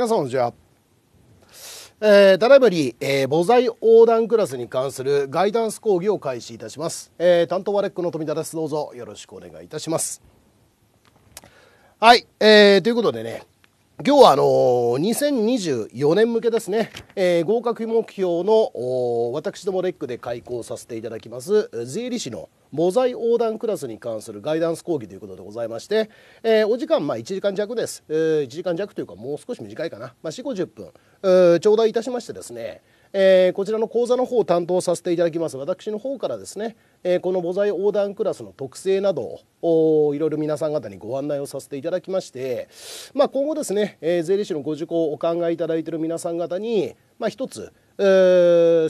皆さんじゃにえー、ただいまより、えー、母材横断クラスに関するガイダンス講義を開始いたします。えー、担当はレックの富田です。どうぞよろしくお願いいたします。はい、えー、ということでね、今日はあのー、2024年向けですね、えー、合格目標の私どもレックで開講させていただきます税理士の母材横断クラスに関するガイダンス講義ということでございまして、えー、お時間まあ1時間弱です、えー、1時間弱というかもう少し短いかな、まあ、4 5 0分、えー、頂戴いたしましてですねえー、こちらの講座の方を担当させていただきます私の方からですね、えー、この母材横断クラスの特性などをいろいろ皆さん方にご案内をさせていただきまして、まあ、今後ですね、えー、税理士のご受講をお考えいただいている皆さん方に、まあ、一つ、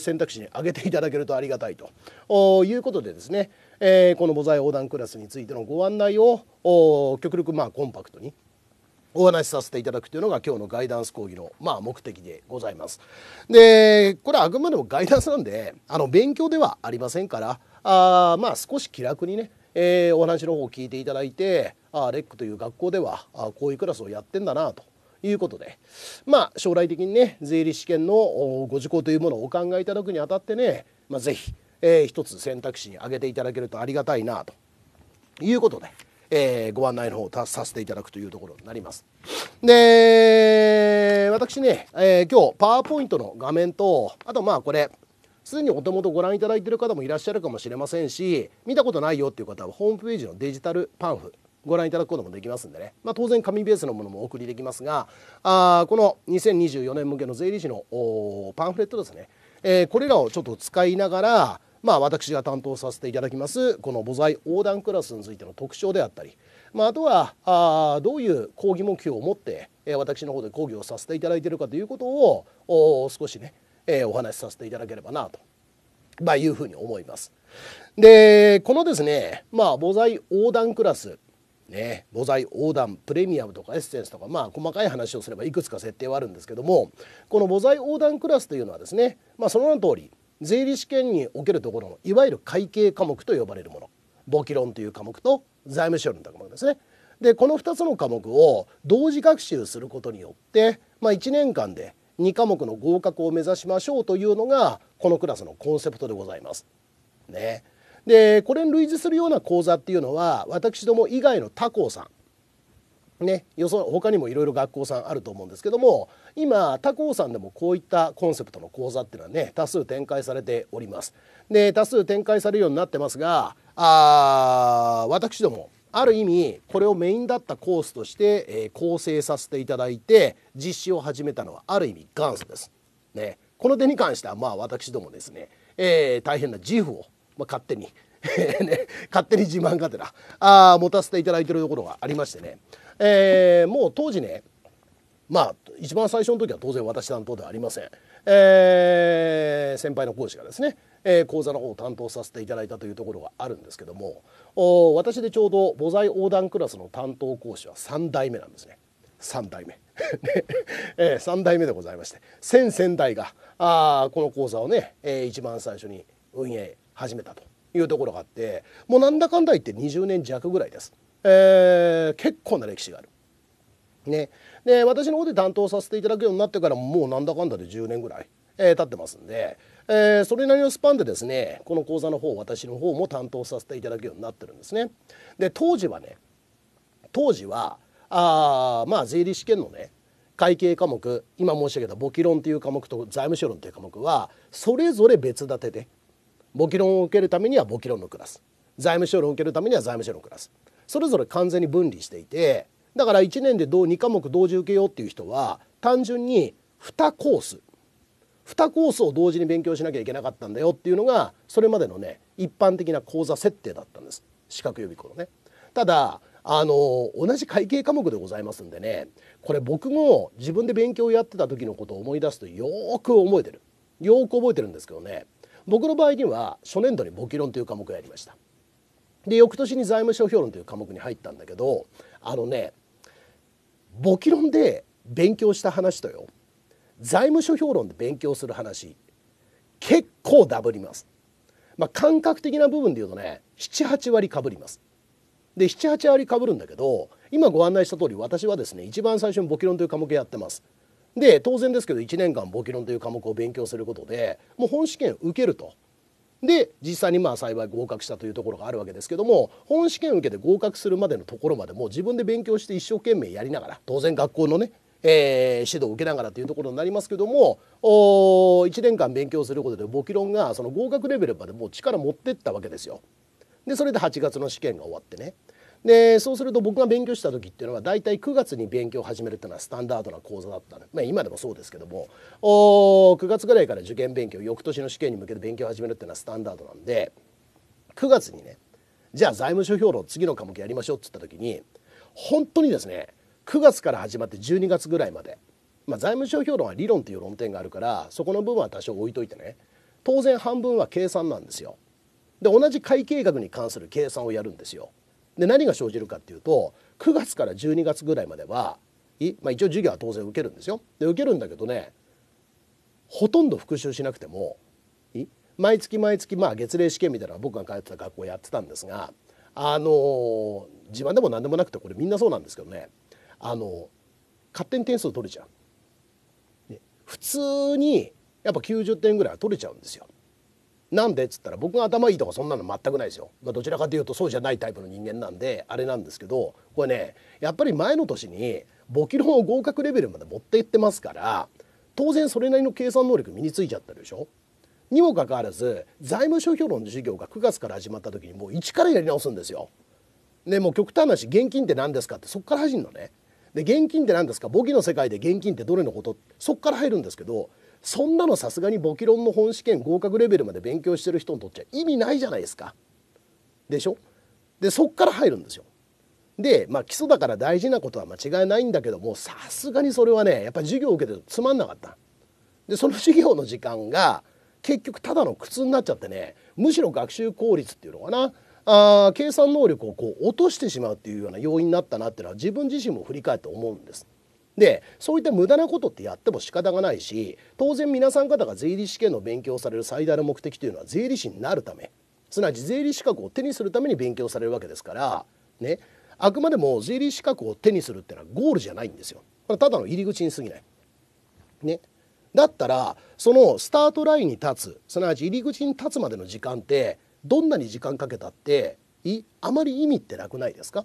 選択肢に挙げていただけるとありがたいということでですねえー、この母材横断クラスについてのご案内を極力まあコンパクトにお話しさせていただくというのが今日のガイダンス講義のまあ目的でございます。でこれはあくまでもガイダンスなんであの勉強ではありませんからあまあ少し気楽にね、えー、お話の方を聞いていただいてあレックという学校ではあこういうクラスをやってんだなということでまあ将来的にね税理士試験のご受講というものをお考えいただくにあたってね、まあ、是非えー、一つ選択肢に挙げていただけるとありがたいなということで、えー、ご案内の方をさせていただくというところになります。で私ね、えー、今日パワーポイントの画面とあとまあこれすでにお手元ご覧いただいている方もいらっしゃるかもしれませんし見たことないよっていう方はホームページのデジタルパンフご覧いただくこともできますんでね、まあ、当然紙ベースのものもお送りできますがあこの2024年向けの税理士のパンフレットですね、えー、これらをちょっと使いながらまあ、私が担当させていただきますこの母材横断クラスについての特徴であったり、まあ、あとはあどういう講義目標を持って、え私の方で講義をさせていただいているかということを少しね、えお話しさせていただければなと、まあ、いうふうに思います。でこのですね、まあ、母材横断クラスね、母材横断プレミアムとかエッセンスとかまあ細かい話をすればいくつか設定はあるんですけどもこの母材横断クラスというのはですね、まあ、その名の通り税理試験におけるところのいわゆる会計科目と呼ばれるもの簿記論という科目と財務省の科目ですね。でこの2つの科目を同時学習することによって、まあ、1年間で2科目の合格を目指しましょうというのがこのクラスのコンセプトでございます。ね、でこれに類似するような講座っていうのは私ども以外の他校さんね、よそ他にもいろいろ学校さんあると思うんですけども今他校さんでもこういったコンセプトの講座っていうのはね多数展開されております。で多数展開されるようになってますがあ私どもある意味これをメインだったコースとして、えー、構成させていただいて実施を始めたのはある意味元祖です。ね、この点に関してはまあ私どもですね、えー、大変な自負を、まあ、勝手に ね、勝手に自慢がてらあ持たせていただいてるところがありましてねえー、もう当時ねまあ一番最初の時は当然私担当ではありません、えー、先輩の講師がですね、えー、講座の方を担当させていただいたというところがあるんですけどもお私でちょうど母材横断クラスの担当講師は3代目なんですね3代目 えー、3代目でございまして先々代があこの講座をね、えー、一番最初に運営始めたというところがあってもうなんだかんだ言って20年弱ぐらいです。えー、結構な歴史がある。ね、で私の方で担当させていただくようになってからもうなんだかんだで10年ぐらい、えー、経ってますんで、えー、それなりのスパンでですねこの講座の方私の方も担当させていただくようになってるんですね。で当時はね当時はあまあ税理士試験のね会計科目今申し上げた簿記論という科目と財務諸論という科目はそれぞれ別立てで簿記論を受けるためには簿記論のクラス財務諸論を受けるためには財務諸論のクラスそれぞれ完全に分離していてだから1年でどう2科目同時受けようっていう人は単純に2コース2コースを同時に勉強しなきゃいけなかったんだよっていうのがそれまでのね一般的な講座設定だったんです資格予備校のね。ただあの同じ会計科目でございますんでねこれ僕も自分で勉強やってた時のことを思い出すとよく覚えてるよく覚えてるんですけどね僕の場合には初年度に簿記論という科目をやりました。で翌年に財務諸表論という科目に入ったんだけどあのね簿記論で勉強した話とよ財務諸表論で勉強する話結構ダブります。まあ、感覚的な部分で言うとね78割かぶります。で78割かぶるんだけど今ご案内した通り私はですね一番最初に簿記論という科目やってます。で当然ですけど1年間簿記論という科目を勉強することでもう本試験受けるとで実際にまあ幸い合格したというところがあるわけですけども本試験受けて合格するまでのところまでもう自分で勉強して一生懸命やりながら当然学校のねえー、指導を受けながらというところになりますけどもお1年間勉強することで簿記論がその合格レベルまでもう力持ってったわけですよ。でそれで8月の試験が終わってねでそうすると僕が勉強した時っていうのは大体9月に勉強を始めるっていうのはスタンダードな講座だったの、まあ、今でもそうですけどもお9月ぐらいから受験勉強翌年の試験に向けて勉強を始めるっていうのはスタンダードなんで9月にねじゃあ財務諸表論次の科目やりましょうって言った時に本当にですね9月から始まって12月ぐらいまで、まあ、財務諸表論は理論という論点があるからそこの部分は多少置いといてね当然半分は計算なんですよ。で同じ会計学に関する計算をやるんですよ。で何が生じるかっていうと9月から12月ぐらいまでは、まあ、一応授業は当然受けるんですよ。で受けるんだけどねほとんど復習しなくても毎月毎月、まあ、月例試験みたいな僕が通ってた学校やってたんですが、あのー、自慢でも何でもなくてこれみんなそうなんですけどね、あのー、勝手に点数取れちゃう。ね、普通にやっぱ90点ぐらいは取れちゃうんですよ。なんでっつったら僕が頭いいとかそんなの全くないですよ、まあ、どちらかというとそうじゃないタイプの人間なんであれなんですけどこれねやっぱり前の年に簿記の合格レベルまで持っていってますから当然それなりの計算能力身についちゃってるでしょにもかかわらず財務諸表論の授業が9月から始まった時にもう一からやり直すんですよ。でもう極端なし現金って何ですかってそっから始んのね。で現金って何ですか簿記の世界で現金ってどれのことそっから入るんですけどそんなのさすがに簿記論の本試験合格レベルまで勉強してる人にとっちゃ意味ないじゃないですか。でしょでそっから入るんですよ。で、まあ、基礎だから大事なことは間違いないんだけどもさすがにそれはねやっぱり授業を受けてつまんなかった。でその授業の時間が結局ただの苦痛になっちゃってねむしろ学習効率っていうのかなあ計算能力をこう落としてしまうっていうような要因になったなっていうのは自分自身も振り返って思うんです。でそういった無駄なことってやっても仕方がないし当然皆さん方が税理士試験の勉強される最大の目的というのは税理士になるためすなわち税理士資格を手にするために勉強されるわけですからねあくまでも税理士資格を手にするっていうのはゴールじゃないんですよ。ただの入り口に過ぎない。ね、だったらそのスタートラインに立つすなわち入り口に立つまでの時間ってどんなに時間かけたっていあまり意味ってなくないですか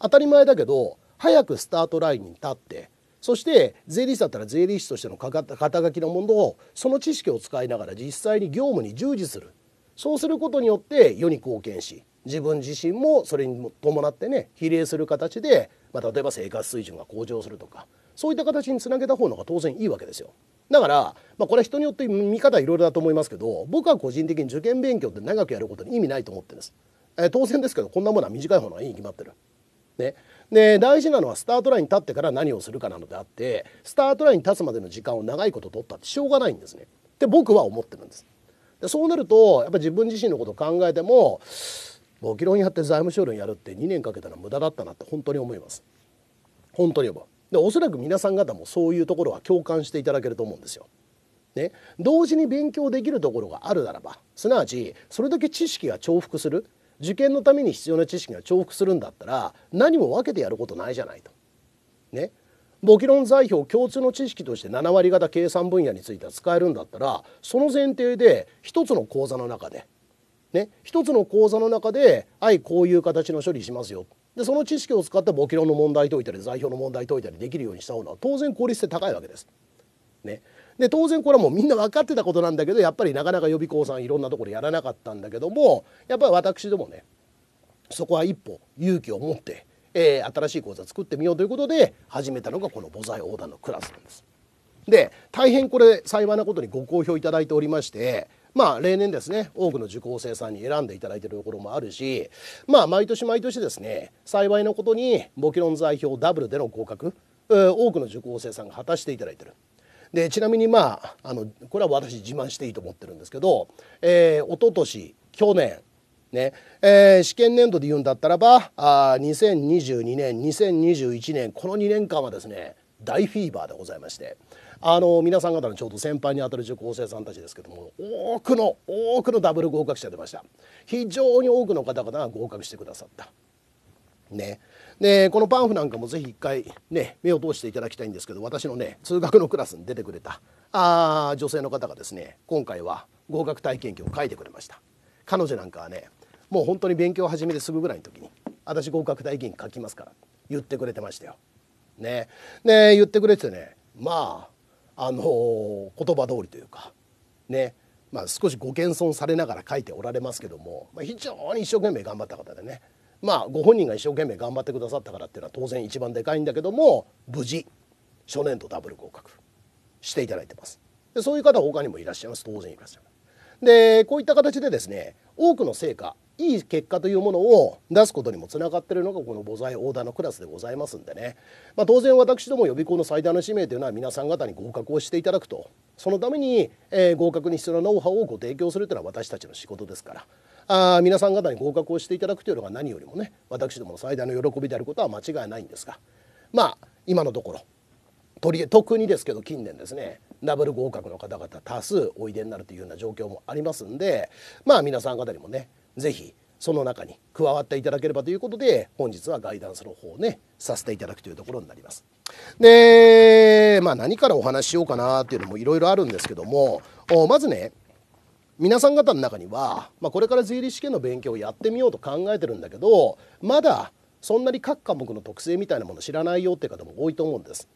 当たり前だけど早くスタートラインに立ってそして税理士だったら税理士としての肩書きのものをその知識を使いながら実際に業務に従事するそうすることによって世に貢献し自分自身もそれに伴ってね比例する形で、まあ、例えば生活水準が向上するとかそういった形につなげた方のが当然いいわけですよ。だから、まあ、これは人によって見方いろいろだと思いますけど僕は個人的に受験勉強って長くやることに意味ないと思ってるんです。えー、当然ですけどこんなものは短い方がいいに決まってる。ね。で大事なのはスタートラインに立ってから何をするかなのであってスタートラインに立つまでの時間を長いこと取ったってしょうがないんですねって僕は思ってるんです。でそうなるとやっぱ自分自身のことを考えても簿記論やって財務省論やるって2年かけたら無駄だったなって本当に思います。本当に思う。でおそらく皆さん方もそういうところは共感していただけると思うんですよ。ね、同時に勉強できるところがあるならばすなわちそれだけ知識が重複する受験のために必要な知識が重複するんだったら何も分けてやることないじゃないと。ね。簿記論材表共通の知識として7割方計算分野については使えるんだったらその前提で一つの講座の中で、ね、一つの講座の中で愛いこういう形の処理しますよでその知識を使って簿記論の問題解いたり財表の問題解いたりできるようにした方が当然効率性高いわけです。ね、で当然これはもうみんな分かってたことなんだけどやっぱりなかなか予備校さんいろんなところやらなかったんだけどもやっぱり私どもねそこは一歩勇気を持って、えー、新しい講座作ってみようということで始めたのがこの母材横断のクラスなんです。で大変これ幸いなことにご好評いただいておりましてまあ例年ですね多くの受講生さんに選んでいただいているところもあるしまあ毎年毎年ですね幸いなことに簿記論代表ダブルでの合格多くの受講生さんが果たしていただいてる。でちなみにまああのこれは私自慢していいと思ってるんですけど、えー、一昨年去年ねえー、試験年度で言うんだったらばあ2022年2021年この2年間はですね大フィーバーでございましてあの皆さん方のちょうど先輩にあたる受講生さんたちですけども多くの多くのダブル合格者出ました非常に多くの方々が合格してくださったねでこのパンフなんかもぜひ一回ね目を通していただきたいんですけど私のね通学のクラスに出てくれたあ女性の方がですね今回は合格体験記を書いてくれました彼女なんかはねもう本当に勉強を始めてすぐぐらいの時に「私合格体験記書きますから」言ってくれてましたよ。ねね言ってくれてねまああのー、言葉通りというかねまあ、少しご謙遜されながら書いておられますけども、まあ、非常に一生懸命頑張った方でねまあご本人が一生懸命頑張ってくださったからっていうのは当然一番でかいんだけども無事初年度ダブル合格していただいてますでそういう方他にもいらっしゃいます当然いらっしゃいますでこういった形でですね多くの成果いい結果というものを出すことにもつながってるのがこの母材オーダーのクラスでございますんでね、まあ、当然私ども予備校の最大の使命というのは皆さん方に合格をしていただくとそのために、えー、合格に必要なノウハウをご提供するというのは私たちの仕事ですからあ皆さん方に合格をしていただくというのが何よりもね私どもの最大の喜びであることは間違いないんですがまあ今のところとり特にですけど近年ですねダブル合格の方々多数おいでになるというような状況もありますんでまあ皆さん方にもね是非その中に加わっていただければということで本日はガイダンスの方をねさせていただくというところになります。でまあ何からお話ししようかなっていうのもいろいろあるんですけどもまずね皆さん方の中には、まあ、これから税理士試験の勉強をやってみようと考えてるんだけどまだそんなに各科目の特性みたいなもの知らないよって方も多いと思うんです。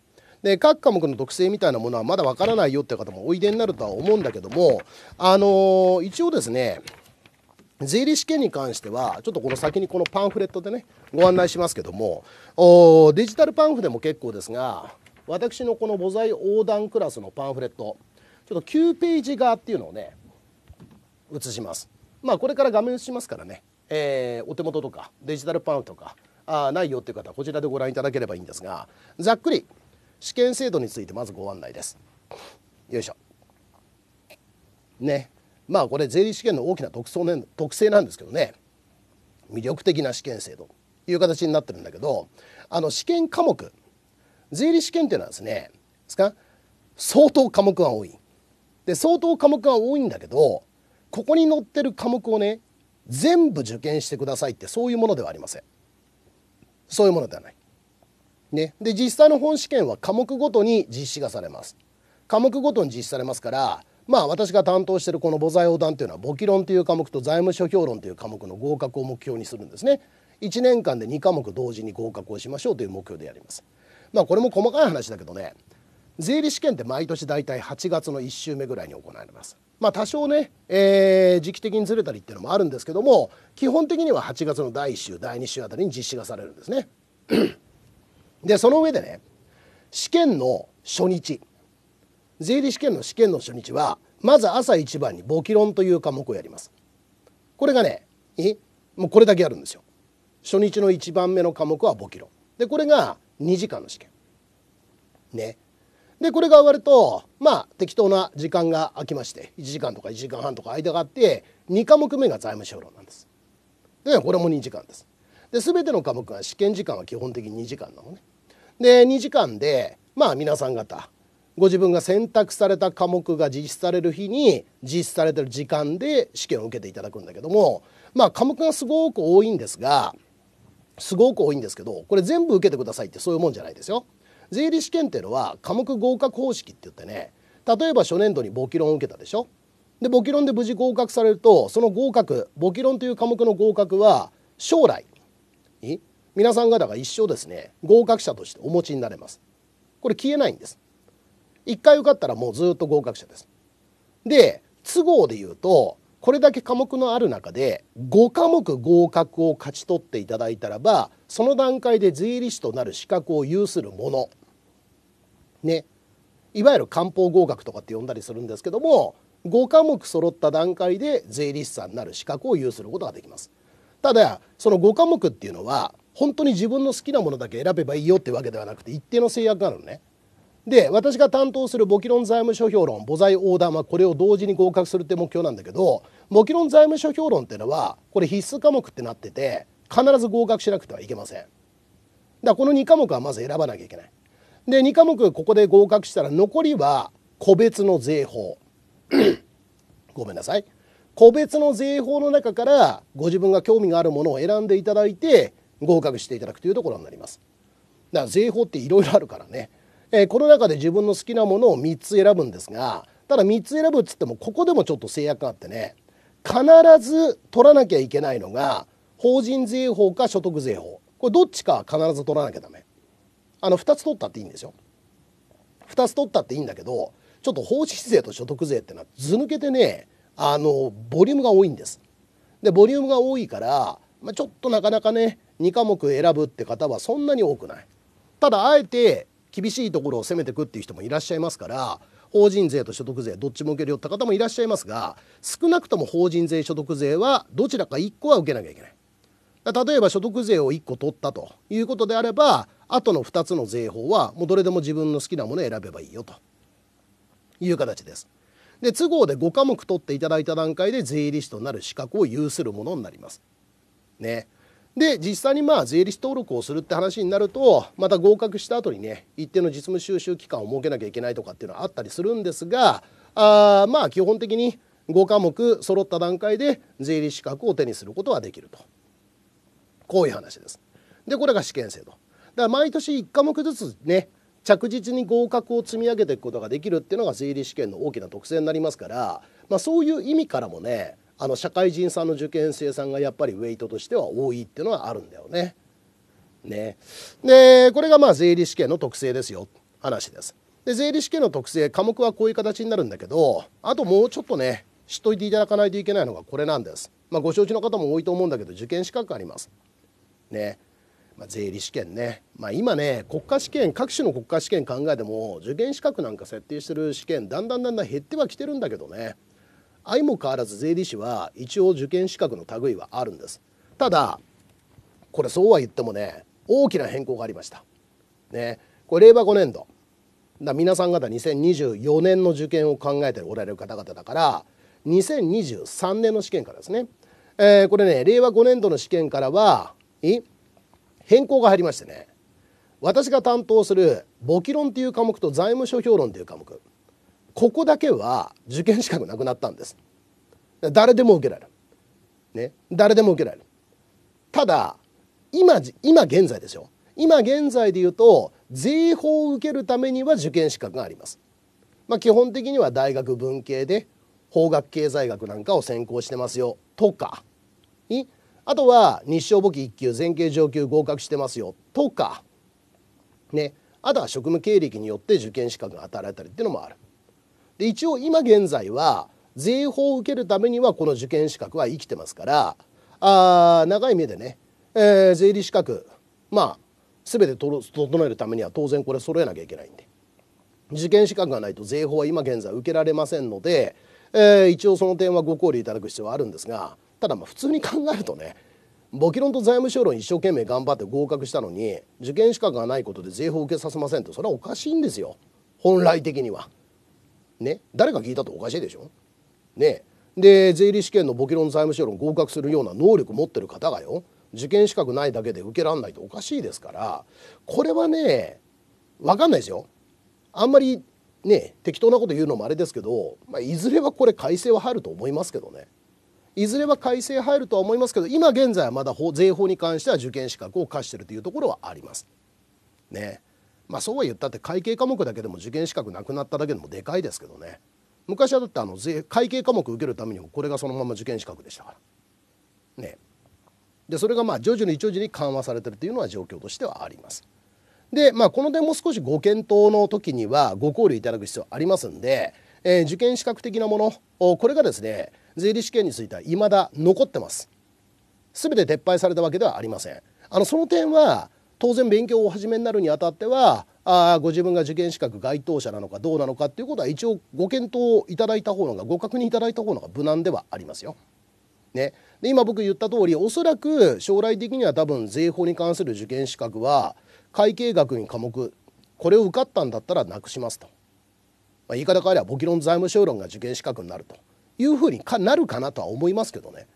で各科目の特性みたいなものはまだわからないよって方もおいでになるとは思うんだけども、あのー、一応ですね税理士試験に関してはちょっとこの先にこのパンフレットでねご案内しますけどもおデジタルパンフでも結構ですが私のこの母材横断クラスのパンフレットちょっと9ページ側っていうのをね移します。まあ、これから画面映しますからね、えー、お手元とかデジタルパンとかあないよっていう方はこちらでご覧いただければいいんですがざっくり試験制度についてまずご案内です。よいしょ。ね。まあこれ税理試験の大きな特徴、ね、特性なんですけどね魅力的な試験制度という形になってるんだけどあの試験科目税理試験っていうのはですねですか相当科目が多い。で相当科目が多いんだけどここに載ってる科目をね全部受験してくださいってそういうものではありませんそういうものではない、ね、で実際の本試験は科目ごとに実施がされます科目ごとに実施されますからまあ私が担当してるこの母財横断というのは簿記論という科目と財務諸表論という科目の合格を目標にするんですね1年間で2科目同時に合格をしましょうという目標でやりますまあこれも細かい話だけどね税理試験って毎年大体8月の1週目ぐらいに行われますまあ、多少ね、えー、時期的にずれたりっていうのもあるんですけども基本的には8月の第1週第2週あたりに実施がされるんですね。でその上でね試験の初日税理試験の試験の初日はまず朝一番に簿記論という科目をやります。これがねもうこれだけあるんですよ。初日の一番目の科目は簿記論。でこれが2時間の試験。ね。でこれが終わるとまあ適当な時間が空きまして1時間とか1時間半とか間があって2科目目が財務省論なんです。でこれも2時間です。で全ての科目は試験時間は基本的に2時間なのね。で2時間でまあ皆さん方ご自分が選択された科目が実施される日に実施されてる時間で試験を受けていただくんだけどもまあ科目がすごく多いんですがすごく多いんですけどこれ全部受けてくださいってそういうもんじゃないですよ。税理士検定のは科目合格方式って言ってね例えば初年度に簿記論を受けたでしょで簿記論で無事合格されるとその合格簿記論という科目の合格は将来皆さん方が一生ですね合格者としてお持ちになれますこれ消えないんです一回受かったらもうずっと合格者ですで都合で言うとこれだけ科目のある中で5科目合格を勝ち取っていただいたらばその段階で税理士となる資格を有するものねいわゆる官報合格とかって呼んだりするんですけども5科目揃った段階で税理士さんになる資格を有することができます。ただその5科目っていうのは本当に自分の好きなものだけ選べばいいよってわけではなくて一定の制約があるのね。で私が担当する簿記論財務諸表論母財横断はこれを同時に合格するって目標なんだけどもちろん財務諸表論っていうのはこれ必須科目ってなってて必ず合格しなくてはいけませんだからこの2科目はまず選ばなきゃいけないで2科目ここで合格したら残りは個別の税法 ごめんなさい個別の税法の中からご自分が興味があるものを選んでいただいて合格していただくというところになりますだから税法っていろいろあるからね、えー、この中で自分の好きなものを3つ選ぶんですがただ3つ選ぶっつってもここでもちょっと制約があってね必ず取らなきゃいけないのが法人税法か所得税法これどっちか必ず取らなきゃダメあの2つ取ったっていいんですよ2つ取ったっていいんだけどちょっと法人税と所得税ってのは図抜けてねあのボリュームが多いんですでボリュームが多いから、まあ、ちょっとなかなかね2科目選ぶって方はそんなに多くないただあえて厳しいところを攻めてくっていう人もいらっしゃいますから法人税と所得税どっちも受けるよって方もいらっしゃいますが少なくとも法人税所得税はどちらか1個は受けなきゃいけない例えば所得税を1個取ったということであれば後の2つの税法はもうどれでも自分の好きなものを選べばいいよという形ですで都合で5科目取っていただいた段階で税理士となる資格を有するものになりますねで実際にまあ税理士登録をするって話になるとまた合格した後にね一定の実務収集期間を設けなきゃいけないとかっていうのはあったりするんですがあまあ基本的に5科目揃った段階で税理士資格を手にすることはできるとこういう話です。でこれが試験制度。だから毎年1科目ずつね着実に合格を積み上げていくことができるっていうのが税理士試験の大きな特性になりますから、まあ、そういう意味からもねあの社会人さんの受験生さんがやっぱりウェイトとしては多いっていうのはあるんだよね。ねでこれがまあ税理試験の特性ですよ話です。で税理試験の特性科目はこういう形になるんだけどあともうちょっとね知っといていただかないといけないのがこれなんです。まあ、ご承知の方も多いと思うんだけど受験資格あります。ねまあ、税理試験ね、まあ、今ね国家試験各種の国家試験考えても受験資格なんか設定してる試験だんだんだんだん減ってはきてるんだけどね相も変わらず税理士は一応受験資格の類はあるんですただこれそうは言ってもね大きな変更がありましたねこれ令和5年度だ皆さん方2024年の受験を考えておられる方々だから2023年の試験からですね、えー、これね令和5年度の試験からはい変更が入りましてね私が担当する簿記論という科目と財務諸表論という科目ここだけは受験資格なくなったんです誰でも受けられる、ね、誰でも受けられるただ今今現在ですよ今現在で言うと税法を受けるためには受験資格があります、まあ、基本的には大学文系で法学経済学なんかを専攻してますよとかにあとは日照簿記1級前傾上級合格してますよとかねあとは職務経歴によって受験資格が与えられたりっていうのもあるで一応今現在は税法を受けるためにはこの受験資格は生きてますからあ長い目でね、えー、税理資格まあ全て整えるためには当然これ揃えなきゃいけないんで受験資格がないと税法は今現在受けられませんので、えー、一応その点はご考慮いただく必要はあるんですがただまあ普通に考えるとね簿記論と財務省論一生懸命頑張って合格したのに受験資格がないことで税法を受けさせませんってそれはおかしいんですよ本来的には。ね誰が聞いたっておかしいでしょねで税理試験の簿記論財務省論合格するような能力持ってる方がよ受験資格ないだけで受けらんないとおかしいですからこれはね分かんないですよあんまりね適当なこと言うのもあれですけど、まあ、いずれはこれ改正は入ると思いますけどねいずれは改正入るとは思いますけど今現在はまだ税法に関しては受験資格を課してるというところはあります。ね。まあそうは言ったって会計科目だけでも受験資格なくなっただけでもでかいですけどね昔はだってあの会計科目受けるためにもこれがそのまま受験資格でしたからねでそれがまあ徐々に徐々に緩和されてるというのは状況としてはありますでまあこの点も少しご検討の時にはご考慮いただく必要ありますんで、えー、受験資格的なものこれがですね税理試験についてはいまだ残ってます全て撤廃されたわけではありませんあのその点は当然勉強をお始めになるにあたってはあご自分が受験資格該当者なのかどうなのかっていうことは一応ご検討いただいた方のがご確認いただいた方のが無難ではありますよ。ね、で今僕言った通りおそらく将来的には多分税法に関する受験資格は会計学院科目これを受かったんだったらなくしますと、まあ、言い方変えりゃ簿記論財務省論が受験資格になるというふうになるかなとは思いますけどね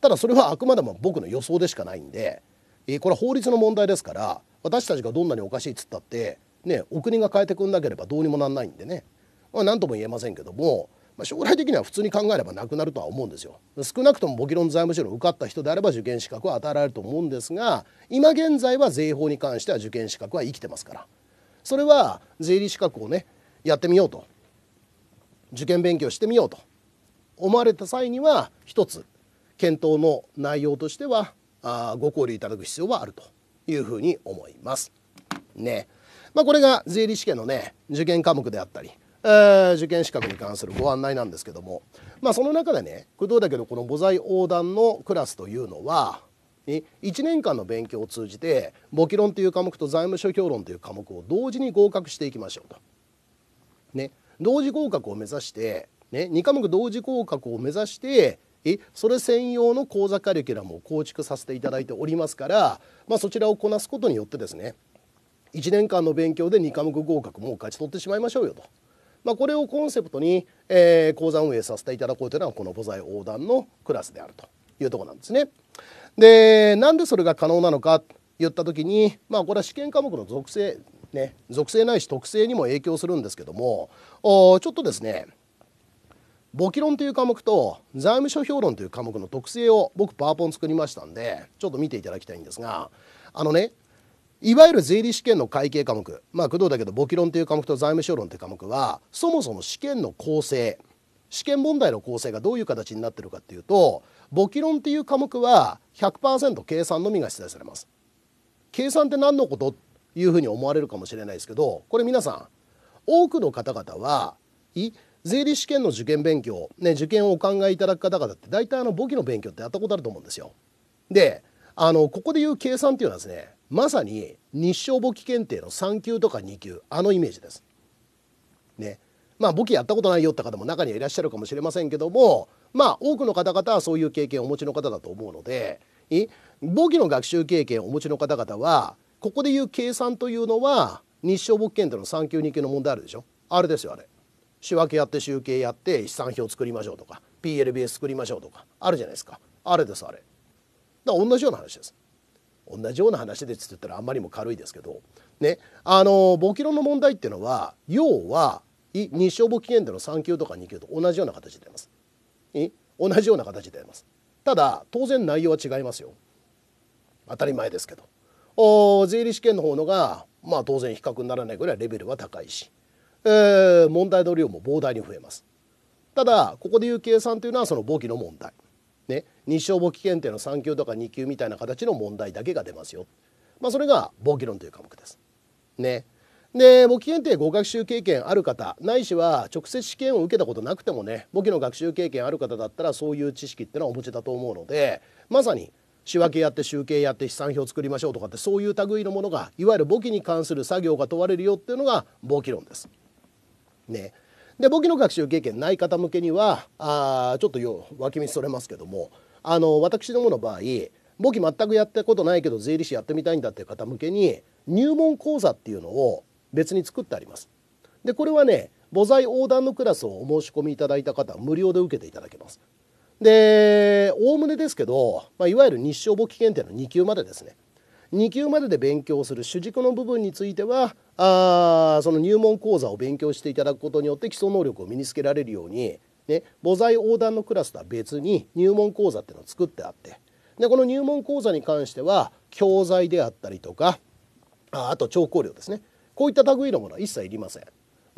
ただそれはあくまでも僕の予想でしかないんで。えこれは法律の問題ですから私たちがどんなにおかしいっつったって、ね、お国が変えてくんなければどうにもなんないんでね、まあ、何とも言えませんけども、まあ、将来的には普通に考えればなくなるとは思うんですよ。少なくとも簿記論財務省の受かった人であれば受験資格は与えられると思うんですが今現在は税法に関しては受験資格は生きてますからそれは税理資格をねやってみようと受験勉強してみようと思われた際には一つ検討の内容としてはあご考慮いただく必要はあるというふうに思います。ねまあ、これが税理士試験のね受験科目であったり、えー、受験資格に関するご案内なんですけども、まあ、その中でね工藤だけどこの母材横断のクラスというのは1年間の勉強を通じて簿記論という科目と財務諸表論という科目を同時に合格していきましょうと。ね、同時合格を目指して、ね、2科目同時合格を目指してえそれ専用の講座カリキュラムを構築させていただいておりますから、まあ、そちらをこなすことによってですね1年間の勉強で2科目合格もう勝ち取ってしまいましょうよと、まあ、これをコンセプトに、えー、講座運営させていただこうというのはこの母材横断のクラスであるというとこなんですね。でなんでそれが可能なのかと言った時に、まあ、これは試験科目の属性ね属性ないし特性にも影響するんですけどもちょっとですね簿記論という科目と財務諸表論という科目の特性を僕パワポン作りましたんでちょっと見ていただきたいんですがあのねいわゆる税理試験の会計科目まあ工藤だけど簿記論という科目と財務諸論という科目はそもそも試験の構成試験問題の構成がどういう形になってるかっていうと簿記論っていう科目は100%計算のみが出題されます。計算って何のこというふうに思われるかもしれないですけどこれ皆さん多くの方々はい税理士試験の受験勉強、ね、受験をお考えいただく方々って大体あの簿記の勉強ってやったことあると思うんですよ。であのここでいう計算っていうのはですねまさに日照簿記検定の3級とか2級あのイメージです。ね。まあ簿記やったことないよって方も中にはいらっしゃるかもしれませんけどもまあ多くの方々はそういう経験をお持ちの方だと思うので簿記の学習経験をお持ちの方々はここでいう計算というのは日照簿記検定の3級2級の問題あるでしょあれですよあれ。仕分けやって集計やって資産表作りましょうとか PLBS 作りましょうとかあるじゃないですかあれですあれだ同じような話です同じような話でつって言ったらあんまりも軽いですけどねあの簿記論の問題っていうのは要は日照簿記限での3級とか2級と同じような形でやます同じような形でやりますただ当然内容は違いますよ当たり前ですけどお税理試験の方のがまあ当然比較にならないぐらいレベルは高いしえー、問題の量も膨大に増えます。ただここでいう計算というのはその簿記の問題。ね、日照簿記検定の3級とか2級みたいな形の問題だけが出ますよ。まあ、それが簿記論という科目です。ね。で簿記検定合学習経験ある方ないしは直接試験を受けたことなくてもね簿記の学習経験ある方だったらそういう知識っていうのはお持ちだと思うのでまさに仕分けやって集計やって試算表を作りましょうとかってそういう類のものがいわゆる簿記に関する作業が問われるよっていうのが簿記論です。ねで簿記の学習経験ない方向けにはあちょっとよ脇道それますけどもあの私どもの場合簿記全くやったことないけど税理士やってみたいんだっていう方向けに入門講座っていうのを別に作ってあります。でこれはね母材横断のクラスをお申し込みいただいた方は無料で受けていただけます。でおおむねですけど、まあ、いわゆる日照簿記検定の2級までですね2級までで勉強する主軸の部分についてはあその入門講座を勉強していただくことによって基礎能力を身につけられるように、ね、母材横断のクラスとは別に入門講座っていうのを作ってあってでこの入門講座に関しては教材であったりとかああと調校料ですねこういった類のものは一切いりません。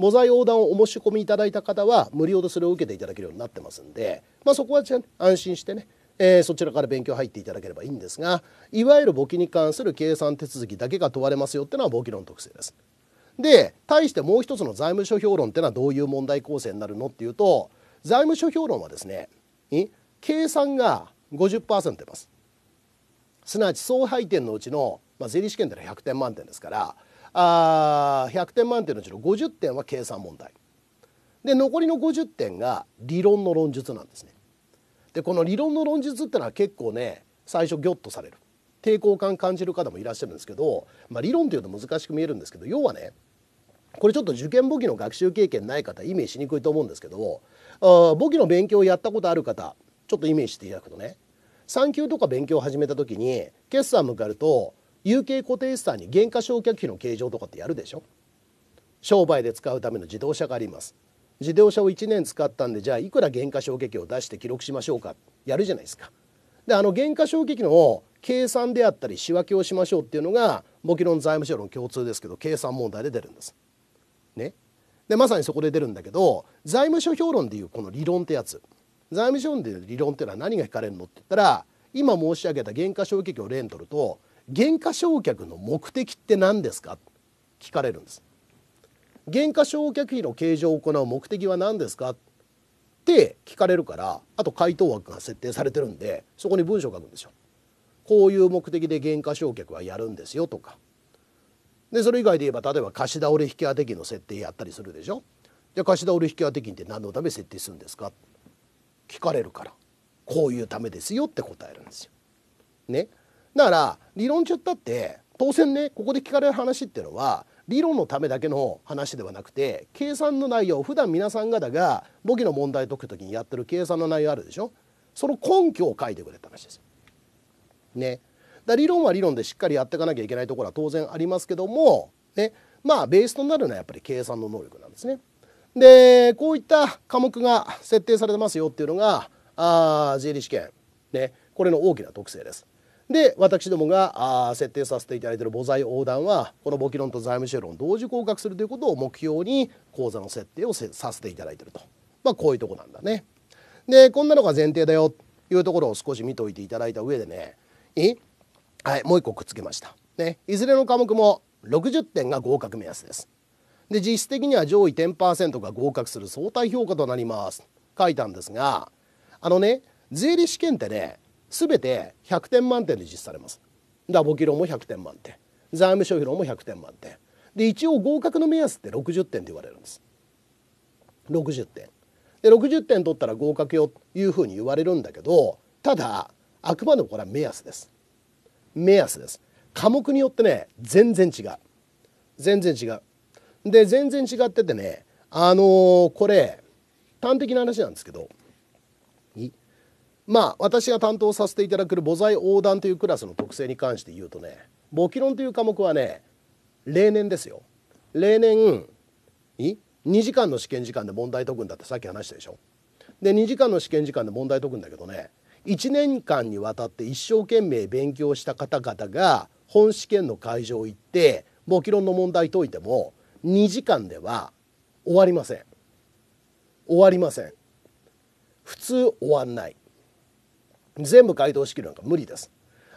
母材横断をお申し込みいただいた方は無料でそれを受けていただけるようになってますんで、まあ、そこは安心してねえー、そちらから勉強入っていただければいいんですがいわゆる簿記に関する計算手続きだけが問われますよっていうのは簿記論特性です。で対してもう一つの財務諸表論っていうのはどういう問題構成になるのっていうと財務諸表論はですね計算が50%出ます。すなわち総配点のうちの、まあ、税理試験での100点満点ですからあ100点満点のうちの50点は計算問題で残りの50点が理論の論述なんですね。でこの理論の論述ってのは結構ね最初ギョッとされる抵抗感感じる方もいらっしゃるんですけど、まあ、理論というと難しく見えるんですけど要はねこれちょっと受験簿記の学習経験ない方イメージしにくいと思うんですけど簿記の勉強をやったことある方ちょっとイメージしていただくとね3級とか勉強を始めた時に決算向かると有形固定資産に減価償却費の計上とかってやるでしょ商売で使うための自動車があります自動車を1年使ったんでじゃあいくら減価償却を出して記録しましょうかやるじゃないですか。であの減価償却の計算であったり仕分けをしましょうっていうのがもちろん財務省の共通ですけど計算問題で出るんです。ね、でまさにそこで出るんだけど財務省評論でいうこの理論ってやつ財務省論でいう理論っていうのは何が引かれるのって言ったら今申し上げた減価償却を例にとると減価償却の目的って何ですか聞かれるんです。減価償却費の計上を行う目的は何ですかって聞かれるからあと回答枠が設定されてるんでそこに文章を書くんですよ。こういう目的で減価償却はやるんですよとかでそれ以外で言えば例えば貸し倒れ引当金の設定やったりするでしょじゃあ貸し倒れ引当金って何のため設定するんですか聞かれるからこういうためですよって答えるんですよ。ね、だから理論中だって当然ねここで聞かれる話っていうのは理論のためだけの話ではなくて計算の内容普段皆さん方が簿記の問題解くときにやってる計算の内容あるでしょその根拠を書いてくれた話です。ね、だ理論は理論でしっかりやっていかなきゃいけないところは当然ありますけども、ね、まあベースとなるのはやっぱり計算の能力なんですね。でこういった科目が設定されてますよっていうのがあ税理試験、ね、これの大きな特性です。で私どもがあ設定させていただいている母財横断はこの簿記論と財務諸論同時合格するということを目標に口座の設定をさせていただいていると、まあ、こういうとこなんだね。でこんなのが前提だよというところを少し見ておいていただいた上でねえはいもう一個くっつけました。ね、いずれの科目も60点が合格目安です。で実質的には上位10%が合格する相対評価となります書いたんですがあのね税理試験ってね全て100点満点で実施されますダボキロも100点満点財務諸費論も100点満点で一応合格の目安って60点って言われるんです60点で60点取ったら合格よというふうに言われるんだけどただあくまでもこれは目安です目安です科目によってね全然違う全然違うで全然違っててねあのー、これ端的な話なんですけどまあ私が担当させていただく母材横断というクラスの特性に関して言うとね簿記論という科目はね例年ですよ例年2時間の試験時間で問題解くんだってさっき話したでしょで2時間の試験時間で問題解くんだけどね1年間にわたって一生懸命勉強した方々が本試験の会場行って簿記論の問題解いても2時間では終わりません終わりません普通終わんない全部回答しきるなんか無理です。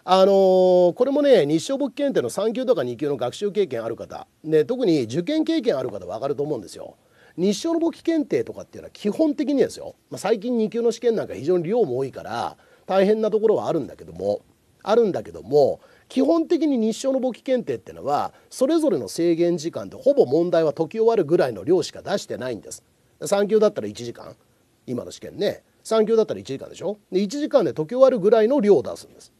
あのー、これもね日照簿記検定の3級とか2級の学習経験ある方、ね、特に受験経験ある方分かると思うんですよ。日照の簿記検定とかっていうのは基本的にですよ、まあ、最近2級の試験なんか非常に量も多いから大変なところはあるんだけどもあるんだけども基本的に日照の簿記検定ってのはそれぞれの制限時間でほぼ問題は解き終わるぐらいの量しか出してないんです。3級だったら1時間今の試験ね3級だったら1時間でしょで1時間で解き終わるぐらいの量を出すんです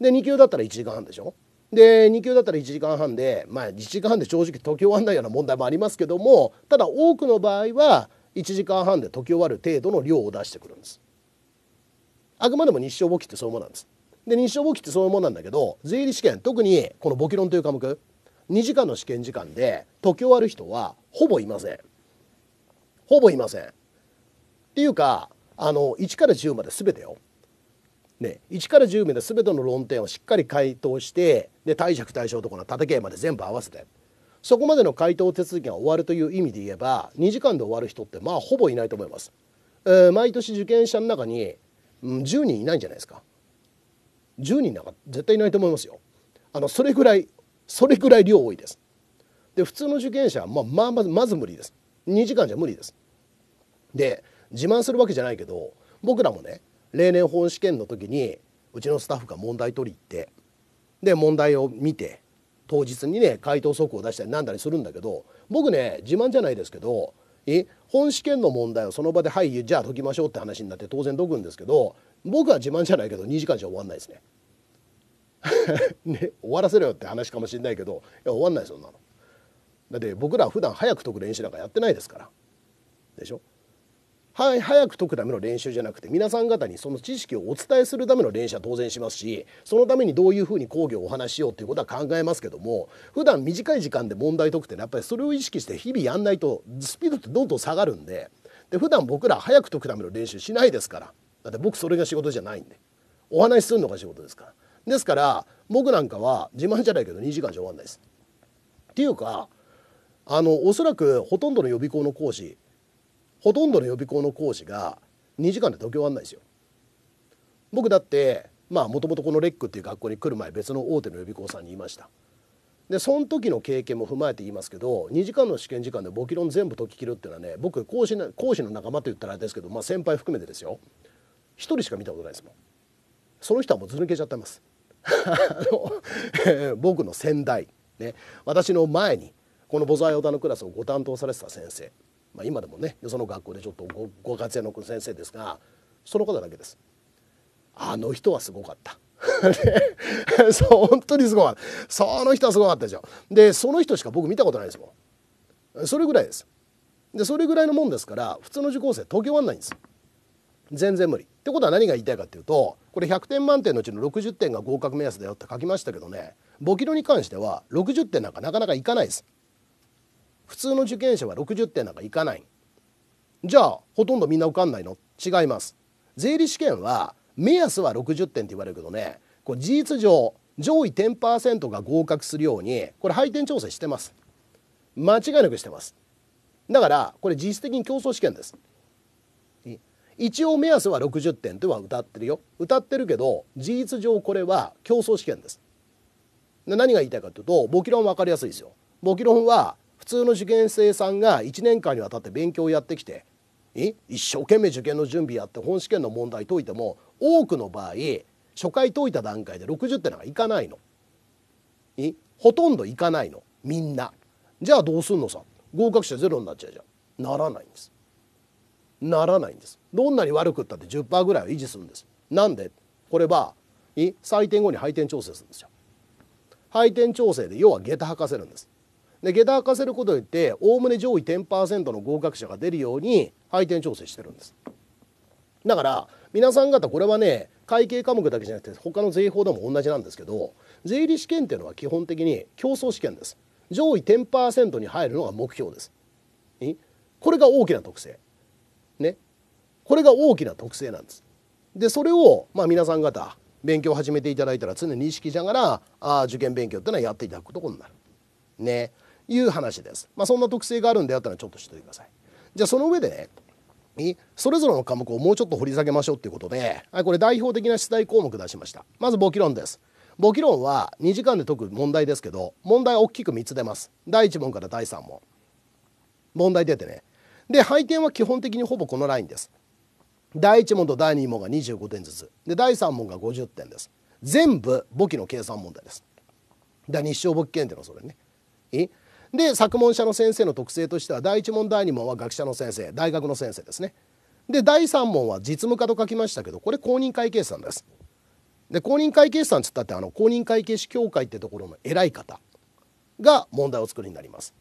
で2級だったら1時間半でしょで2級だったら1時間半でまあ1時間半で正直解き終わらないような問題もありますけどもただ多くの場合は1時間半で解き終わる程度の量を出してくるんですあくまでも日照簿記ってそういうものなんですで日照簿記ってそういうものなんだけど税理試験特にこの簿記論という科目2時間の試験時間で解き終わる人はほぼいませんほぼいませんっていうかあの1から10まで全てよ。ね、1から10まで全ての論点をしっかり回答してで貸借対照とこの叩けまで全部合わせてそこまでの回答手続きが終わるという意味で言えば2時間で終わる人ってまあほぼいないと思います、えー、毎年受験者の中に、うん、10人いないんじゃないですか10人なんか絶対いないと思いますよあのそれぐらいそれぐらい量多いですで普通の受験者はまあまあまず無理です2時間じゃ無理ですで自慢するわけじゃないけど僕らもね例年本試験の時にうちのスタッフが問題取り行ってで問題を見て当日にね回答速報を出したりなんだりするんだけど僕ね自慢じゃないですけどえ本試験の問題をその場で「はいじゃあ解きましょう」って話になって当然解くんですけど僕は自慢じゃないけど2時間じゃ終わんないですね。ね終わらせろよって話かもしれないけどいや終わんないそんなの。だって僕らは普段早く解く練習なんかやってないですから。でしょはい、早く解くための練習じゃなくて皆さん方にその知識をお伝えするための練習は当然しますしそのためにどういうふうに講義をお話ししようということは考えますけども普段短い時間で問題解くって、ね、やっぱりそれを意識して日々やんないとスピードってどんどん下がるんでで普段僕ら早く解くための練習しないですからだって僕それが仕事じゃないんでお話しするのが仕事ですから。ですから僕なんかは自慢じゃないけど2時間じゃ終わんないです。っていうかあのおそらくほとんどの予備校の講師ほとんどの予備校の講師が2時間で度終わんないですよ。僕だってまあもともとこのレックっていう学校に来る前別の大手の予備校さんにいました。でその時の経験も踏まえて言いますけど2時間の試験時間で簿記論全部解き切るっていうのはね僕講師の講師の仲間と言ったらあれですけど、まあ、先輩含めてですよ1人しか見たことないですもんその人はもうず抜けちゃってますあの、えー、僕の先代、ね、私の前にこの母材オタのクラスをご担当されてた先生まあ、今でもねよその学校でちょっとごご活躍の先生ですがその方だけです。あの人はすごかった。そう本当にすごかったその人はすごかったでしょでその人しか僕見たことないですもんそれぐらいですでそれぐらいのもんですから普通の受講生解京終わんないんです全然無理ってことは何が言いたいかっていうとこれ100点満点のうちの60点が合格目安だよって書きましたけどね簿記ロに関しては60点なんかなかなかいかないです普通の受験者は60点なんかいかないじゃあほとんどみんな受かんないの違います税理試験は目安は60点って言われるけどねこれ事実上上位10%が合格するようにこれ配点調整してます間違いなくしてますだからこれ実質的に競争試験です一応目安は60点とは歌ってるよ歌ってるけど事実上これは競争試験です何が言いたいかというと簿記論分かりやすいですよ簿記論は通の受験生さんが1年間にわたって勉強をやってきて一生懸命受験の準備やって本試験の問題解いても多くの場合初回解いた段階で60ってんかいかないの。ほとんどいかないのみんな。じゃあどうすんのさ合格者ゼロになっちゃうじゃん。ならないんです。ならないんです。どんなに悪くったって10%ぐらいは維持するんです。なんでこれは採点後に配点調整するんですよ。配点調整で要は下駄履かせるんです。で下駄開かせることによっておおむね上位10%の合格者が出るように配点調整してるんですだから皆さん方これはね会計科目だけじゃなくて他の税法でも同じなんですけど税理試験っていうのは基本的に競争試験です上位10%に入るのが目標ですこれが大きな特性ねこれが大きな特性なんですでそれをまあ皆さん方勉強を始めていただいたら常に意識しながらあ受験勉強っていうのはやっていただくことになるねいう話です。まあ、そんな特性があるんであったらちょっと知っておいてください。じゃあその上でねそれぞれの科目をもうちょっと掘り下げましょうということで、はい、これ代表的な出題項目出しましたまず簿記論です簿記論は2時間で解く問題ですけど問題大きく3つ出ます第1問から第3問問題出てねで配点は基本的にほぼこのラインです第1問と第2問が25点ずつで第3問が50点です全部簿記の計算問題ですだ日照簿記検定のそれねで作文者の先生の特性としては第1問第2問は学者の先生大学の先生ですねで第3問は実務家と書きましたけどこれ公認会計士さんですで公認会計士さんっつったってあの公認会計士協会ってところの偉い方が問題を作りになります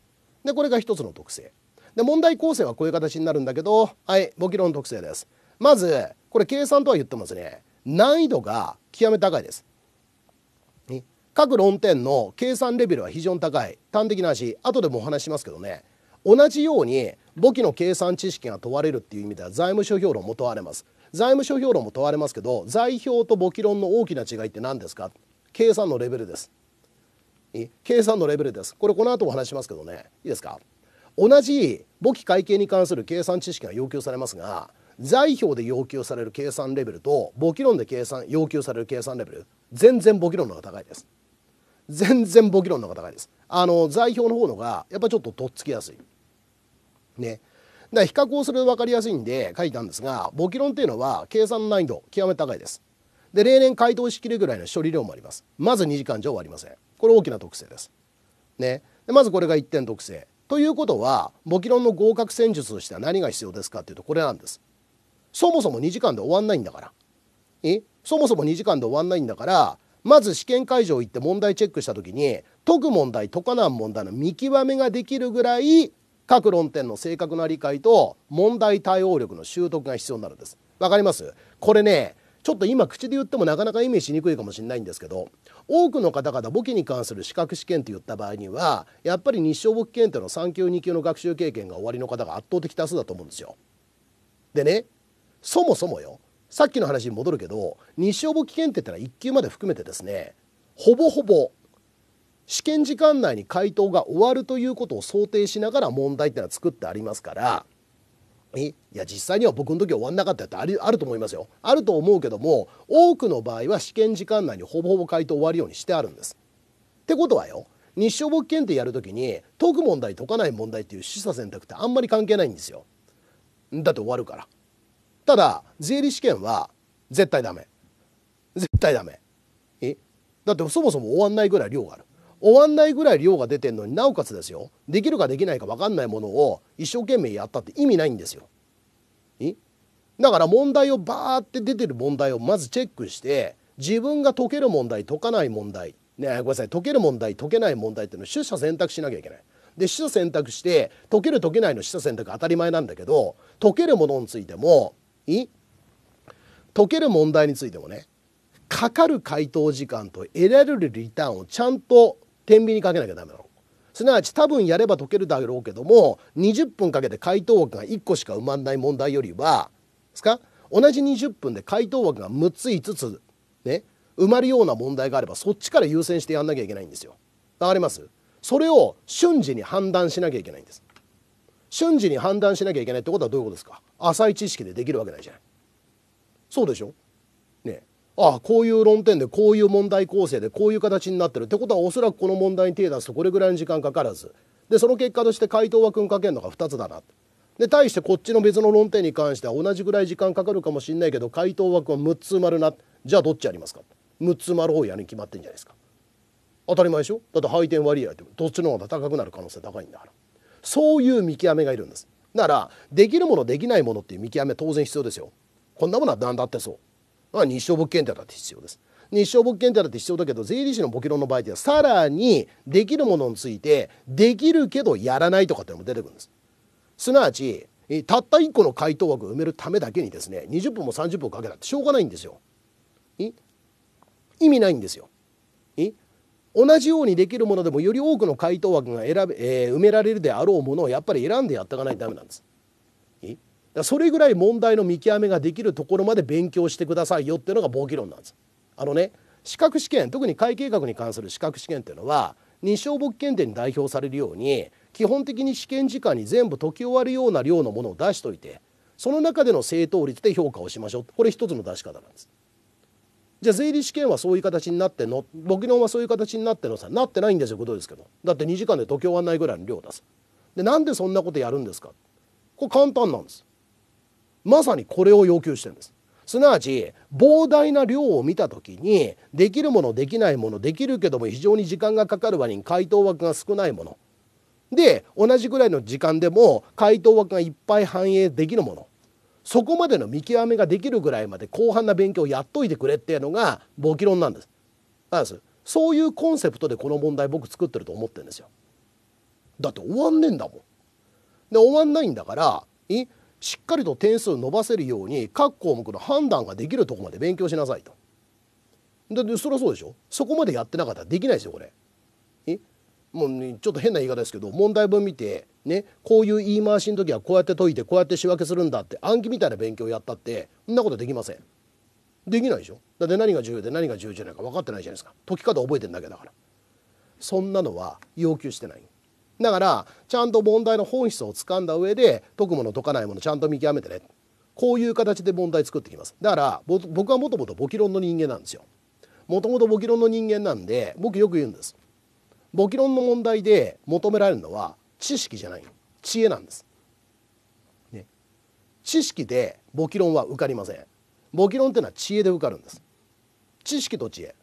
でこれが一つの特性で問題構成はこういう形になるんだけどはい簿記論の特性ですまずこれ計算とは言ってますね難易度が極めて高いです各論点の計算レベルは非常に高い端的な話後でもお話しますけどね同じように簿記の計算知識が問われるっていう意味では財務諸表論も問われます財務諸表論も問われますけど財表と簿記論の大きな違いって何ですか計算のレベルです計算のレベルですこれこの後お話しますけどねいいですか同じ簿記会計に関する計算知識が要求されますが財表で要求される計算レベルと簿記論で計算要求される計算レベル全然簿記論の方が高いです全然簿記論の方が高いですあの座標の方のがやっぱちょっととっつきやすいねだ比較をすると分かりやすいんで書いたんですが簿記論っていうのは計算難易度極めて高いですで例年回答しきるぐらいの処理量もありますまず2時間以上はありませんこれ大きな特性ですねでまずこれが1点特性ということは簿記論の合格戦術としては何が必要ですかっていうとこれなんですそもそも2時間で終わんないんだからえそもそも2時間で終わんないんだからまず試験会場行って問題チェックした時に解く問題解かない問題の見極めができるぐらい各論点の正確な理解と問題対応力の習得が必要になるんです。わかりますこれねちょっと今口で言ってもなかなか意味しにくいかもしれないんですけど多くの方々簿記に関する資格試験といった場合にはやっぱり日照簿記検定の3級2級の学習経験が終わりの方が圧倒的多数だと思うんですよ。でねそもそもよさっきの話に戻るけど日照簿記検定ってのは1級まで含めてですねほぼほぼ試験時間内に回答が終わるということを想定しながら問題ってのは作ってありますからいや実際には僕の時終わんなかったってありあると思いますよあると思うけども多くの場合は試験時間内にほぼほぼ回答終わるようにしてあるんです。ってことはよ日照簿記検定やるときに解く問題解かない問題っていう示唆選択ってあんまり関係ないんですよ。だって終わるから。ただ税理士試験は絶対ダメ絶対ダメえだってそもそも終わんないぐらい量がある終わんないぐらい量が出てんのになおかつですよできるかできないか分かんないものを一生懸命やったって意味ないんですよえだから問題をバーって出てる問題をまずチェックして自分が解ける問題解かない問題ねごめんなさい解ける問題解けない問題っていうのを取捨選択しなきゃいけないで取捨選択して解ける解けないの取捨選択当たり前なんだけど解けるものについても解ける問題についてもねかかる回答時間と得られるリターンをちゃんと天秤にかけなきゃダメなの。すなわち多分やれば解けるだろうけども20分かけて回答枠が1個しか埋まんない問題よりはですか同じ20分で回答枠が6つ5つね埋まるような問題があればそっちから優先してやんなきゃいけないんですよ。わかりますそれを瞬時に判断しなきゃいけないんです。瞬時に判断しなきゃいけないってことはどういうことですか浅い知識でできるわけないじゃないそうでしょねああこういう論点でこういう問題構成でこういう形になってるってことはおそらくこの問題に手出すとこれぐらいの時間かからずでその結果として回答枠にかけるのが2つだなで対してこっちの別の論点に関しては同じぐらい時間かかるかもしんないけど回答枠は6つ埋まるなじゃあどっちありますか6つ埋まる方やに決まってんじゃないですか当たり前でしょだって配点割合ってどっちの方が高くなる可能性高いんだからそういう見極めがいるんですだからできるものできないものっていう見極め当然必要ですよこんなものは何だってそう、まあ、日照物件ってだって必要です日照物件ってだって必要だけど税理士の簿記論の場合ではさらにできるものについてできるけどやらないとかっていうのも出てくるんですすなわちたった1個の回答枠を埋めるためだけにですね20分も30分かけたってしょうがないんですよ意味ないんですよ同じようにできるものでもより多くの回答枠が選べ、えー、埋められるであろうものをやっぱり選んでやっていかないとダメなんです。だそれぐらい問題の見極めができるところまで勉強してくださいよっていうのが簿記論なんです。あのね資格試験特に会計学に関する資格試験っていうのは日照簿記検定に代表されるように基本的に試験時間に全部解き終わるような量のものを出しといてその中での正答率で評価をしましょうこれ一つの出し方なんです。じゃあ税理試験はそういう形になってのの僕論はそういう形になってんのさなってないんですよことですけどだって2時間で解き終わんないぐらいの量だすでなんでそんなことやるんですかこれ簡単なんですまさにこれを要求してるんですすなわち膨大な量を見た時にできるものできないものできるけども非常に時間がかかる割に回答枠が少ないもので同じぐらいの時間でも回答枠がいっぱい反映できるものそこまでの見極めができるぐらいまで広範な勉強をやっといてくれっていうのが簿記論なんです。なんですそういうコンセプトでこの問題僕作ってると思ってるんですよ。だって終わんねえんだもん。で終わんないんだからいしっかりと点数伸ばせるように各項目の判断ができるとこまで勉強しなさいと。だってそりゃそうでしょそこまでやってなかったらできないですよこれ。えもうちょっと変な言い方ですけど問題文見てねこういう言い回しの時はこうやって解いてこうやって仕分けするんだって暗記みたいな勉強やったってそんなことできません。できないでしょだって何が重要で何が重要じゃないか分かってないじゃないですか解き方覚えてるだけだからそんなのは要求してないだからちゃんと問題の本質をつかんだ上で解くもの解かないものちゃんと見極めてねこういう形で問題作ってきますだから僕はもともと簿記論の人間なんですよもともと簿記論の人間なんで僕よく言うんです簿記論の問題で求められるのは知識じゃない知恵なんです。ね、知識で簿記論は受かりません。簿記論っていうのは知恵で受かるんです。知識と知恵、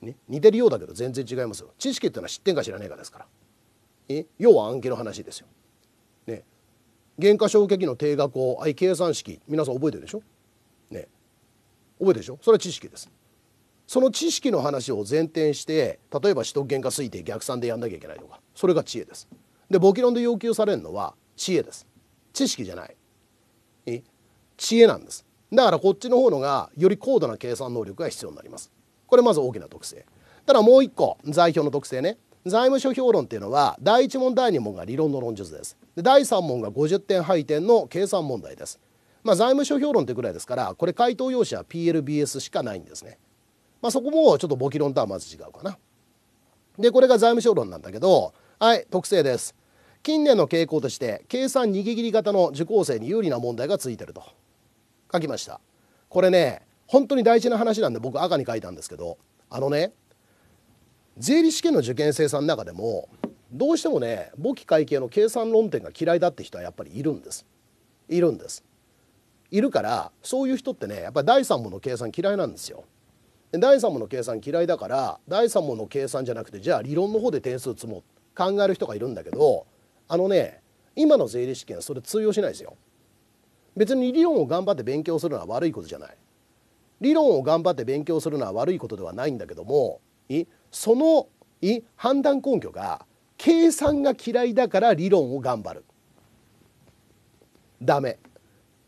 ね、似てるようだけど全然違いますよ。知識っていうのは知ってんか知らねえかですから。え要は暗記の話ですよ。減価償却費の定額を計算式皆さん覚えてるでしょね覚えてるでしょそれは知識です。その知識の話を前提して例えば取得原価推定逆算でやんなきゃいけないとかそれが知恵ですで簿記論で要求されるのは知恵です知識じゃない知恵なんですだからこっちの方のがより高度な計算能力が必要になりますこれまず大きな特性ただもう一個財表の特性ね財務諸表論っていうのは第1問第2問が理論の論述ですで第3問が50点配点の計算問題ですまあ財務諸表論ってくらいですからこれ回答用紙は PLBS しかないんですねまあ、そこもちょっと簿記論とはまず違うかな。でこれが財務省論なんだけどはい特性です。近年の傾向として計算逃げ切り型の受講生に有利な問題がついてると書きましたこれね本当に大事な話なんで僕赤に書いたんですけどあのね税理士試験の受験生さんの中でもどうしてもね簿記会計の計算論点が嫌いだって人はやっぱりいるんですいるんですいるからそういう人ってねやっぱり第三問の計算嫌いなんですよ第3問の計算嫌いだから第3問の計算じゃなくてじゃあ理論の方で点数積もう考える人がいるんだけどあのね今の税理士験、それ通用しないですよ。別に理論を頑張って勉強するのは悪いことじゃない。理論を頑張って勉強するのは悪いことではないんだけどもいそのい判断根拠が計算が嫌いだから理論を頑張る。ダメ。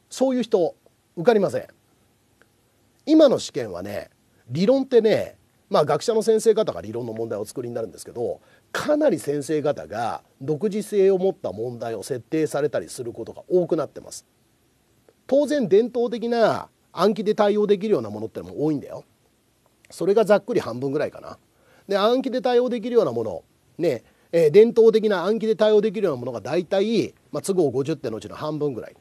そういう人受かりません。今の試験はね理論ってねまあ学者の先生方が理論の問題を作りになるんですけどかなり先生方が独自性を持った問題を設定されたりすることが多くなってます。当然伝統的な暗記で対応できるようなものってのも多いんだよ。それがざっくり半分ぐらいかな。で暗記で対応できるようなものねえー、伝統的な暗記で対応できるようなものが大体、まあ、都合50点のうちの半分ぐらい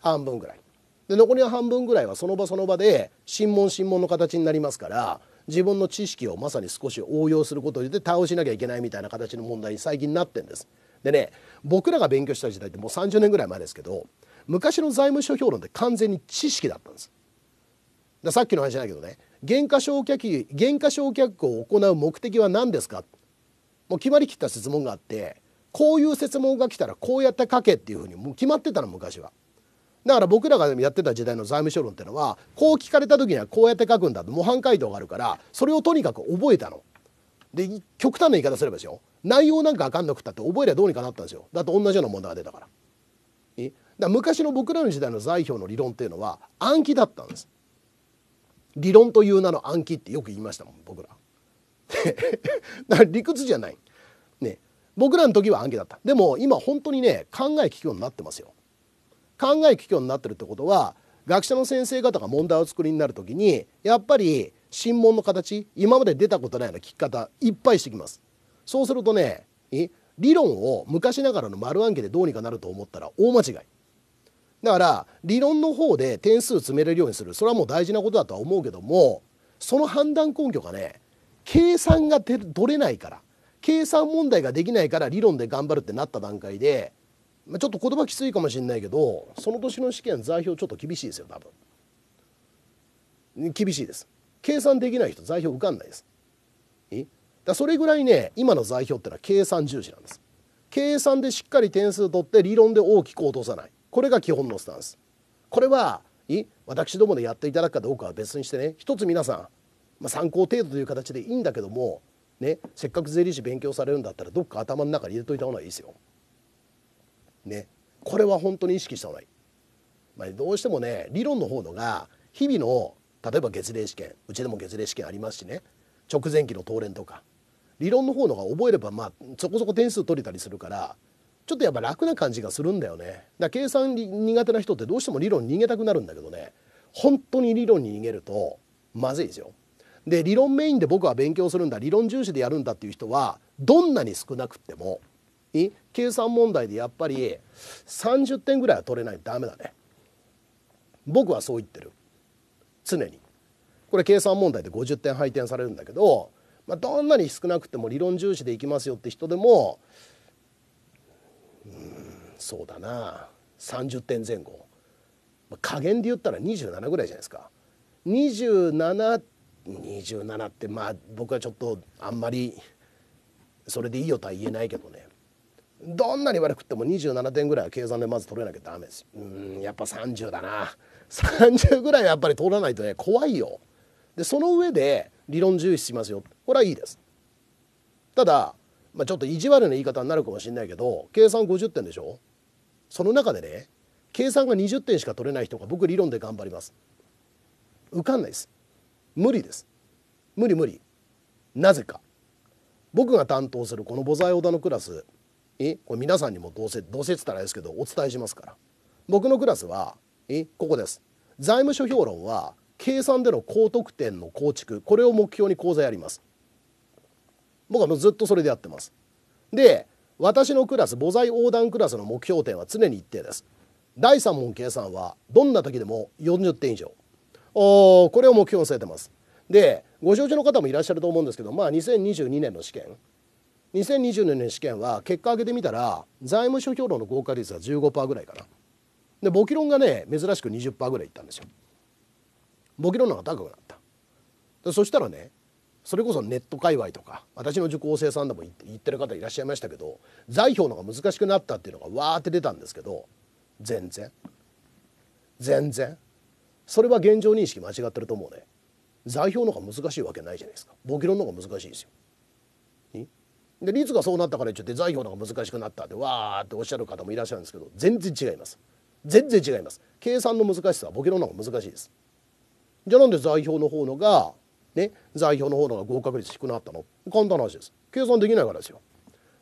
半分ぐらいで残りの半分ぐらいはその場その場で審問審問の形になりますから自分の知識をまさに少し応用することで対応しなきゃいけないみたいな形の問題に最近なってんです。でね僕らが勉強した時代ってもう30年ぐらい前ですけど昔の財務諸表論って完全に知識だったんです。さっきの話じゃないけどね減価償却費減価償却を行う目的は何ですかもう決まりきった質問があってこういう設問が来たらこうやって書けっていうふうにもう決まってたの昔は。だから僕らがやってた時代の財務諸論っていうのはこう聞かれた時にはこうやって書くんだと模範解答があるからそれをとにかく覚えたの。で極端な言い方すればですよ内容なんか分かんなくったって覚えりゃどうにかなったんですよだって同じような問題が出たから。えだ昔の僕らの時代の財表の理論っていうのは暗記だったんです。理論という名の暗記ってよく言いましたもん僕ら。だから理屈じゃない。ね僕らの時は暗記だった。でも今本当にね考え聞くようになってますよ。考え聞くようになってるってことは学者の先生方が問題を作りになる時にやっぱり審問の形今まで出たことないような聞き方いっぱいしてきます。そうするとね理論を昔ながらの丸暗記でどうにかなると思ったら大間違い。だから理論の方で点数詰めれるようにするそれはもう大事なことだとは思うけどもその判断根拠がね計算が取れないから計算問題ができないから理論で頑張るってなった段階でまあ、ちょっと言葉きついかもしれないけどその年の試験座標ちょっと厳しいですよ多分厳しいです計算できない人座標受かんないですえだそれぐらいね今の座標ってのは計算重視なんです計算でしっかり点数取って理論で大きく落とさないこれが基本のスタンスこれは私どもでやっていただくかどうかは別にしてね一つ皆さん、まあ、参考程度という形でいいんだけどもねせっかく税理士勉強されるんだったらどっか頭の中に入れといた方がいいですよねこれは本当に意識した方がいい、まあ、どうしてもね理論の方のが日々の例えば月齢試験うちでも月齢試験ありますしね直前期の当連とか理論の方のが覚えればまあそこそこ点数取れたりするからちょっとやっぱ楽な感じがするんだよねだ計算苦手な人ってどうしても理論逃げたくなるんだけどね本当に理論に逃げるとまずいですよで理論メインで僕は勉強するんだ理論重視でやるんだっていう人はどんなに少なくってもに計算問題でやっぱり30点ぐらいは取れないとダメだね僕はそう言ってる常にこれ計算問題で50点配点されるんだけど、まあ、どんなに少なくても理論重視でいきますよって人でもうんそうだな30点前後、まあ、加減で言ったら27ぐらいじゃないですか27 27ってまあ僕はちょっとあんまりそれでいいよとは言えないけどねどんなに悪くても27点ぐらいは計算でまず取れなきゃダメですうんやっぱ30だな30ぐらいはやっぱり取らないとね怖いよでその上で理論重視しますよこれはいいですただ、まあ、ちょっと意地悪な言い方になるかもしれないけど計算50点でしょその中でね計算が20点しか取れない人が僕理論で頑張ります受かんないです無理です無理無理なぜか僕が担当するこの母材ダ田のクラスえこれ皆さんにもどうせどうせっつったらあれですけどお伝えしますから僕のクラスはえここです財務諸評論は計算での高得点の構築これを目標に講座やります僕はもうずっとそれでやってますで私のクラス母材横断クラスの目標点は常に一定です第3問計算はどんな時でも40点以上おこれを目標に据えてますでご承知の方もいらっしゃると思うんですけどまあ2022年の試験2020年の試験は結果上げてみたら財務諸表論の合格率が15%ぐらいかなで簿記論がね珍しく20%ぐらいいったんですよ簿記論の方が高くなったそしたらねそれこそネット界隈とか私の受講生さんでも言ってる方いらっしゃいましたけど財表の方が難しくなったっていうのがわーって出たんですけど全然全然それは現状認識間違ってると思うね財表の方が難しいわけないじゃないですか簿記論の方が難しいですよで率がそうなったから言っちゃって財票の方が難しくなったってわーっておっしゃる方もいらっしゃるんですけど全然違います全然違います計算の難しさはボケの方が難しいですじゃあなんで財票の方のがね財票の方のが合格率低くなったの簡単な話です計算できないからですよ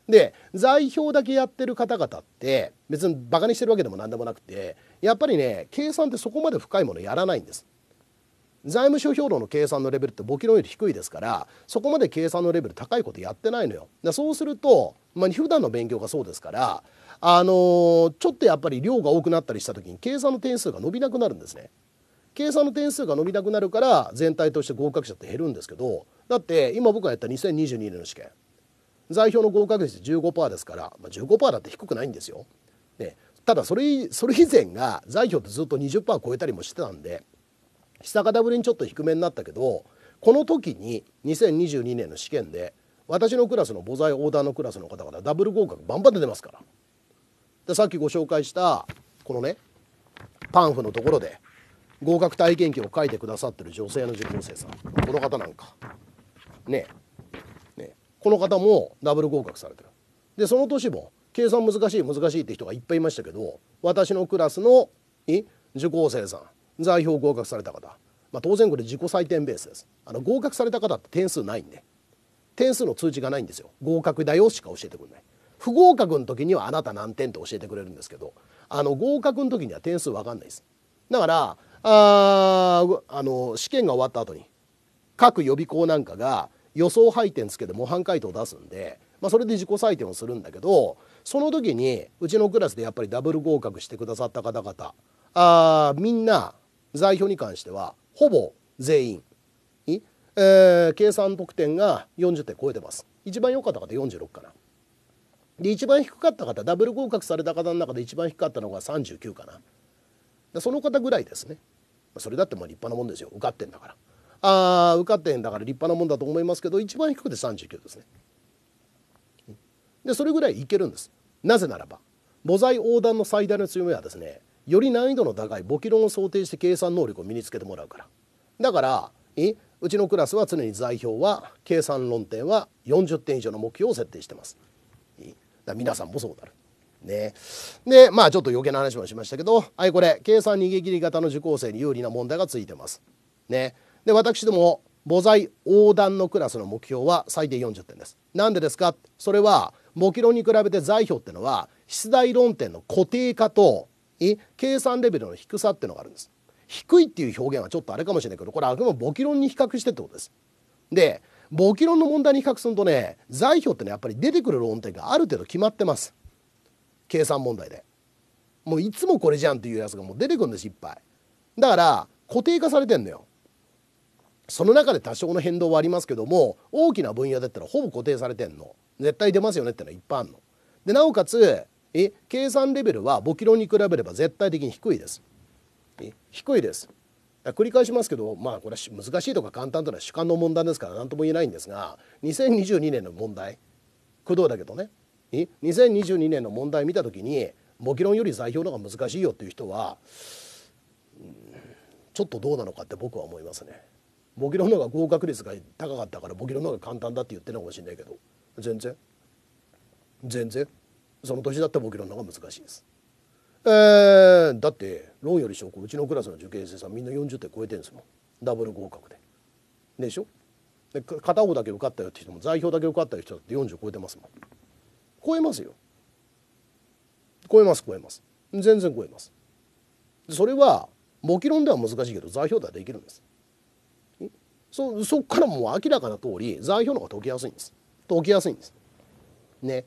で財票だけやってる方々って別にバカにしてるわけでも何でもなくてやっぱりね計算ってそこまで深いものやらないんです財務諸表論の計算のレベルって簿記論より低いですからそこまで計算のレベル高いことやってないのよ。だそうすると、まあ、普段の勉強がそうですからあのー、ちょっとやっぱり量が多くなったりした時に計算の点数が伸びなくなるんですね。計算の点数が伸びなくなるから全体として合格者って減るんですけどだって今僕がやった2022年の試験財表の合格率15%ですから、まあ、15%だって低くないんですよ。ね、ただそれそれ以前が財表ってずっと20%超えたりもしてたんで久方ぶりにちょっと低めになったけどこの時に2022年の試験で私のクラスの母材オーダーのクラスの方々ダブル合格バンバン出出ますからでさっきご紹介したこのねパンフのところで合格体験記を書いてくださってる女性の受講生さんこの方なんかねえねえこの方もダブル合格されてるでその年も計算難しい難しいって人がいっぱいいましたけど私のクラスの受講生さん座標合格された方、まあ、当然これ自己採点ベースですあの合格された方って点数ないんで点数の通知がないんですよ合格だよしか教えてくれない不合格の時にはあなた何点って教えてくれるんですけどあの合格の時には点数分かんないですだからああの試験が終わった後に各予備校なんかが予想配点つけて模範解答を出すんで、まあ、それで自己採点をするんだけどその時にうちのクラスでやっぱりダブル合格してくださった方々あみんな代表に関してはほぼ全員に、えー、計算得点が40点超えてます一番良かった方46かなで一番低かった方ダブル合格された方の中で一番低かったのが39かなでその方ぐらいですねそれだってまあ立派なもんですよ受かってんだからあ受かってんだから立派なもんだと思いますけど一番低くて39ですねでそれぐらいいけるんですなぜならば母材横断の最大の強みはですねより難易度の高い簿記論を想定して計算能力を身につけてもらうからだからえうちのクラスは常に座標は計算論点は40点以上の目標を設定してますだ皆さんもそうなるねでまあちょっと余計な話もしましたけどはいこれ計算逃げ切り型の受講生に有利な問題がついてますねで私ども母材横断のクラスの目標は最低40点ですなんでですかそれは模記論に比べて財表ってのは出題論点の固定化とに計算レベルの低さっていうのがあるんです低いっていう表現はちょっとあれかもしれないけどこれあくまで簿記論に比較してってことですで簿記論の問題に比較するとね材表ってねやっぱり出てくる論点がある程度決まってます計算問題でもういつもこれじゃんっていうやつがもう出てくるんですいっぱいだから固定化されてんのよその中で多少の変動はありますけども大きな分野だったらほぼ固定されてんの絶対出ますよねってのはいっぱいあるのでなおかつえ計算レベルは簿記論に比べれば絶対的に低いです。え低いです。繰り返しますけどまあこれは難しいとか簡単というのは主観の問題ですから何とも言えないんですが2022年の問題工藤だけどねえ2022年の問題見た時に簿記論より座標の方が難しいよっていう人は、うん、ちょっとどうなのかって僕は思いますね。簿記論の方が合格率が高かったから簿記論の方が簡単だって言ってるのかもしれないけど全然全然。その年だって僕らのが難しいです。えー、だって論より証拠うちのクラスの受験生さんみんな40点超えてるんですもんダブル合格で。でしょで片方だけ受かったよって人も座標だけ受かったよ人だって40超えてますもん。超えますよ。超えます超えます。全然超えます。それは簿記論では難しいけど座標ではできるんです。そそこからもう明らかな通り座標の方が解きやすいんです。解きやすいんです。ね。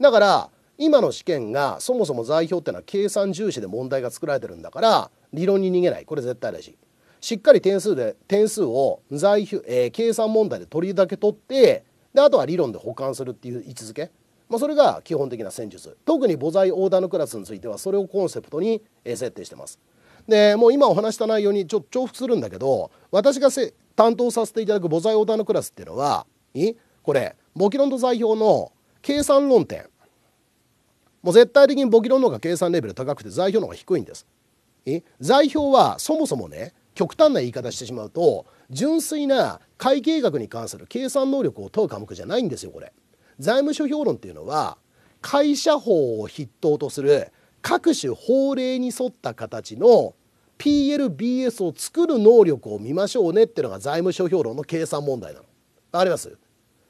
だから今の試験がそもそも材表ってのは計算重視で問題が作られてるんだから理論に逃げないこれ絶対だししっかり点数で点数を座標、えー、計算問題で取りだけ取ってであとは理論で保管するっていう位置づけ、まあ、それが基本的な戦術特に母材オーダーのクラスについてはそれをコンセプトに設定してますでもう今お話した内容にちょっと重複するんだけど私がせ担当させていただく母材オーダーのクラスっていうのはいこれ簿記論と座標の計算論点もう絶対的に簿記論の方が計算レベル高くて財表の方が低いんです。え財表はそもそもね極端な言い方してしまうと純粋な会計学に関する計算能力を問う科目じゃないんですよこれ。財務諸表論っていうのは会社法を筆頭とする各種法令に沿った形の PLBS を作る能力を見ましょうねっていうのが財務諸表論の計算問題なの。わかります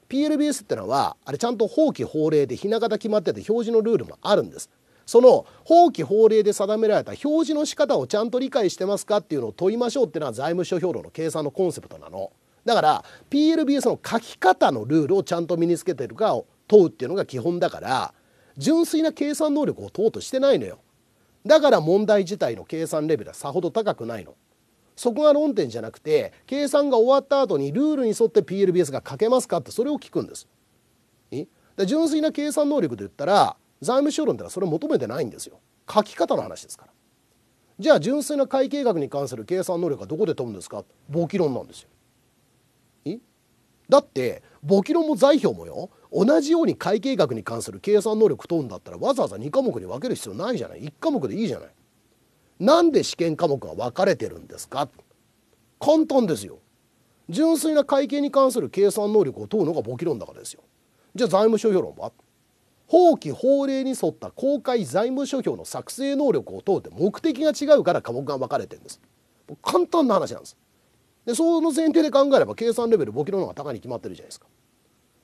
PLBS ってのはあれちゃんと法規法令でひな形決まってて表示のルールもあるんですその法規法令で定められた表示の仕方をちゃんと理解してますかっていうのを問いましょうっていうのは財務諸表論の計算のコンセプトなのだから PLBS の書き方のルールをちゃんと身につけてるかを問うっていうのが基本だから純粋な計算能力を問おうとしてないのよだから問題自体の計算レベルはさほど高くないのそこが論点じゃなくて計算が終わった後にルールに沿って PLBS が書けますかってそれを聞くんです。で純粋な計算能力で言ったら財務省論ってのはそれ求めてないんですよ。書き方の話ですから。じゃあ純粋な会計学に関する計算能力はどこで飛ぶんですか簿記論なんですよ。えだって簿記論も財表もよ同じように会計学に関する計算能力飛うんだったらわざわざ2科目に分ける必要ないじゃない1科目でいいじゃないなんで試験科目は分かれてるんですか簡単ですよ純粋な会計に関する計算能力を問うのが簿記論だからですよじゃあ財務諸表論は法規法令に沿った公開財務諸表の作成能力を問うて目的が違うから科目が分かれてるんです簡単な話なんですでその前提で考えれば計算レベル簿記論の方が高いに決まってるじゃないですか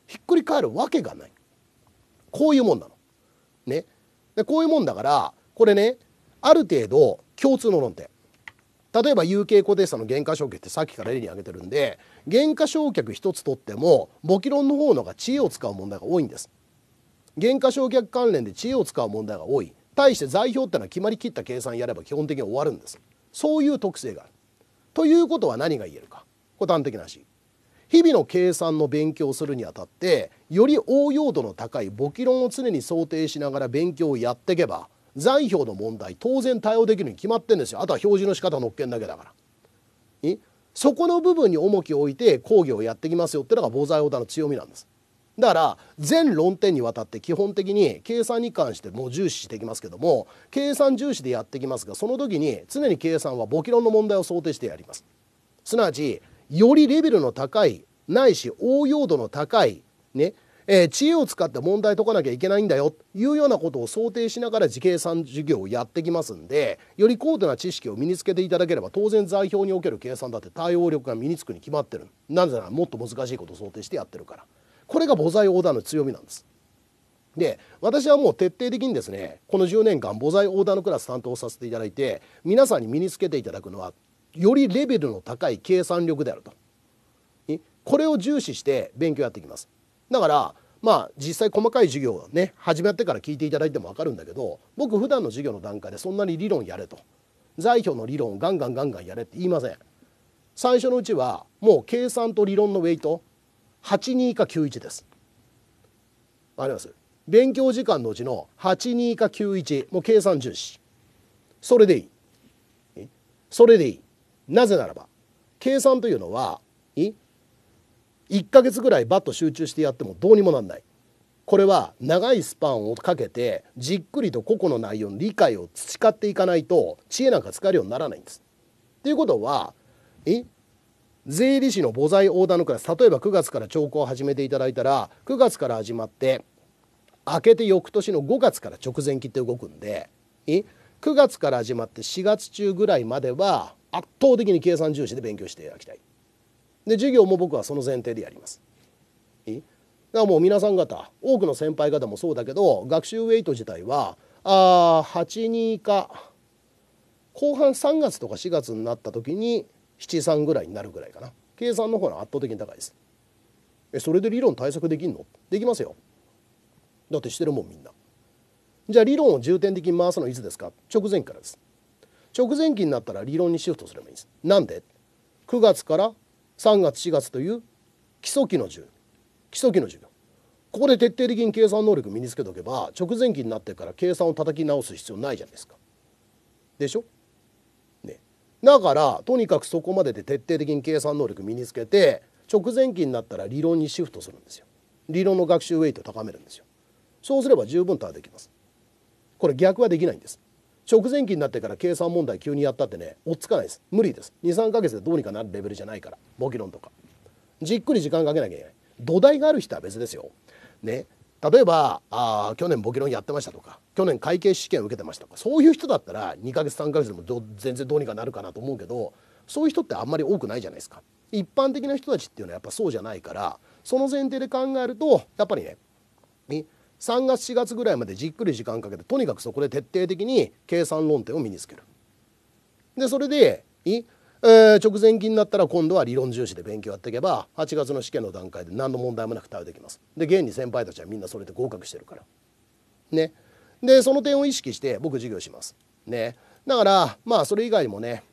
ひっくり返るわけがないこういうもんなのねでこういうもんだからこれねある程度共通の論点例えば有形固定資産の減価償却ってさっきから例に挙げてるんで減価償却一つとっても簿記論の方のが知恵を使う問題が多いんです減価償却関連で知恵を使う問題が多い対して財表ってのは決まりきった計算やれば基本的に終わるんですそういう特性があるということは何が言えるかこれ端的な話日々の計算の勉強をするにあたってより応用度の高い簿記論を常に想定しながら勉強をやっていけば残票の問題当然対応できるに決まってんですよあとは表示の仕方乗っけんだけだからいそこの部分に重きを置いて講義をやってきますよってのが防災オーダーの強みなんですだから全論点にわたって基本的に計算に関してもう重視してきますけども計算重視でやってきますがその時に常に計算は簿記論の問題を想定してやりますすなわちよりレベルの高いないし応用度の高いねえー、知恵を使って問題解かなきゃいけないんだよというようなことを想定しながら時計算授業をやってきますんでより高度な知識を身につけていただければ当然座標における計算だって対応力が身につくに決まってるなぜならもっと難しいことを想定してやってるからこれが母材ダーの強みなんです。で私はもう徹底的にですねこの10年間母材ダーのクラス担当させていただいて皆さんに身につけていただくのはよりレベルの高い計算力であるとこれを重視して勉強やっていきますだからまあ実際細かい授業をね始まってから聞いていただいても分かるんだけど僕普段の授業の段階でそんなに理論やれと財表の理論をガンガンガンガンやれって言いません最初のうちはもう計算と理論のウェイト82か91ですあります勉強時間のうちの82か91もう計算重視それでいいそれでいいなぜならば計算というのは1ヶ月ぐらいバット集中してやってもどうにもなんないこれは長いスパンをかけてじっくりと個々の内容の理解を培っていかないと知恵なんか使えるようにならないんです。ということはえ税理士の母材横断のクラス例えば9月から兆候を始めていただいたら9月から始まって明けて翌年の5月から直前切って動くんでえ9月から始まって4月中ぐらいまでは圧倒的に計算重視で勉強していただきたい。で授業も僕はその前提でやりますいいだからもう皆さん方多くの先輩方もそうだけど学習ウェイト自体はあ82か後半3月とか4月になった時に73ぐらいになるぐらいかな計算の方が圧倒的に高いですえそれで理論対策できんのできますよだってしてるもんみんなじゃあ理論を重点的に回すのいつですか直前期からです直前期になったら理論にシフトすればいいんですなんで9月から3月4月という基礎期の授業基礎期の授業ここで徹底的に計算能力身につけとけば直前期になってから計算を叩き直す必要ないじゃないですか。でしょねだからとにかくそこまでで徹底的に計算能力身につけて直前期になったら理論にシフトするんですよ。理論の学習ウェイトを高めるんですよ。そうすれば十分とはできます。これ逆はできないんです。直前期になってから計算問題急にやったってね追っつかないです無理です23か月でどうにかなるレベルじゃないから簿記論とかじっくり時間かけなきゃいけない土台がある人は別ですよね例えばあ去年簿記論やってましたとか去年会計試験受けてましたとかそういう人だったら2か月3か月でも全然どうにかなるかなと思うけどそういう人ってあんまり多くないじゃないですか一般的な人たちっていうのはやっぱそうじゃないからその前提で考えるとやっぱりね3月4月ぐらいまでじっくり時間かけてとにかくそこで徹底的に計算論点を身につける。でそれでい、えー、直前期になったら今度は理論重視で勉強やっていけば8月の試験の段階で何の問題もなく対応できます。で現に先輩たちはみんなそれで合格してるから。ね。でその点を意識して僕授業します。ね。だからまあそれ以外にもね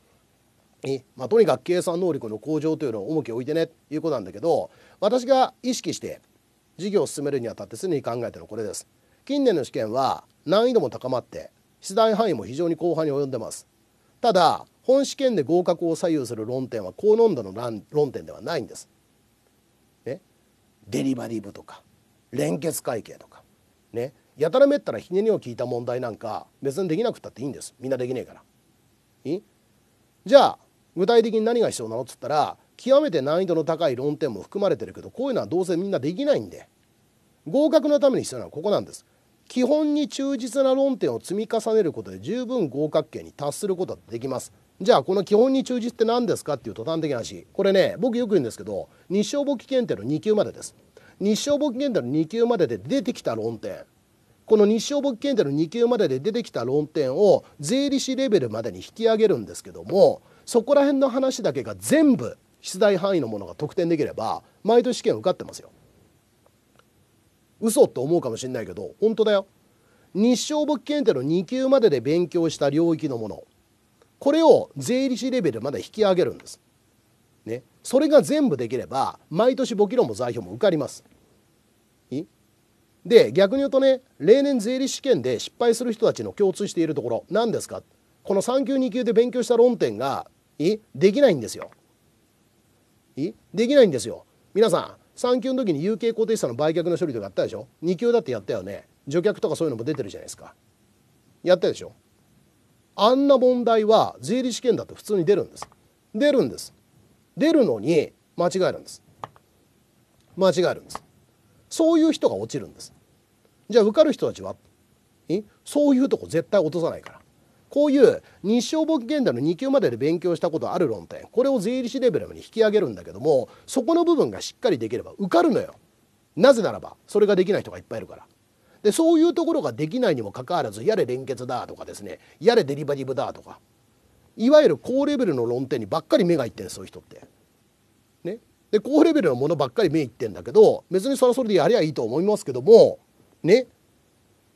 まあ、とにかく計算能力の向上というのを重きを置いてねということなんだけど私が意識して事業を進めるにあたってすでに考えているのこれです近年の試験は難易度も高まって出題範囲も非常に広範に及んでますただ本試験で合格を左右する論点は高難度の論点ではないんです、ね、デリバリー部とか連結会計とかねやたらめったらひねりを聞いた問題なんか別にできなくたっていいんですみんなできねえからいいじゃあ具体的に何が必要なのっつったら極めて難易度の高い論点も含まれてるけどこういうのはどうせみんなできないんで合格のために必要なのはここなんです基本に忠実な論点を積み重ねることで十分合格権に達することができますじゃあこの基本に忠実って何ですかっていう途端的な話これね僕よく言うんですけど日照簿記検定の2級までです日照簿記検定の2級までで出てきた論点この日照簿記検定の2級までで出てきた論点を税理士レベルまでに引き上げるんですけどもそこら辺の話だけが全部出題範囲のものが得点できれば毎年試験受かってますよ。嘘って思うかもしれないけど本当だよ日照簿記検定の2級までで勉強した領域のものこれを税理士レベルまで引き上げるんです、ね、それが全部できれば毎年簿記論も財表も受かりますいで逆に言うとね例年税理士試験で失敗する人たちの共通しているところ何ですかこの3級2級で勉強した論点がいできないんですよいできないんですよ皆さん3級の時に有形固定資産の売却の処理とかあったでしょ2級だってやったよね除却とかそういうのも出てるじゃないですかやったでしょあんな問題は税理試験だと普通に出るんです出るんです出るのに間違えるんです間違えるんですそういう人が落ちるんですじゃあ受かる人たちはそういうとこ絶対落とさないからこういう日照簿記現代の2級までで勉強したことある論点これを税理士レベルに引き上げるんだけどもそこの部分がしっかりできれば受かるのよなぜならばそれができない人がいっぱいいるからでそういうところができないにもかかわらずやれ連結だとかですねやれデリバティブだとかいわゆる高レベルの論点にばっかり目がいってんそういう人って。ね、で高レベルのものばっかり目いってんだけど別にそれはそれでやりゃいいと思いますけどもね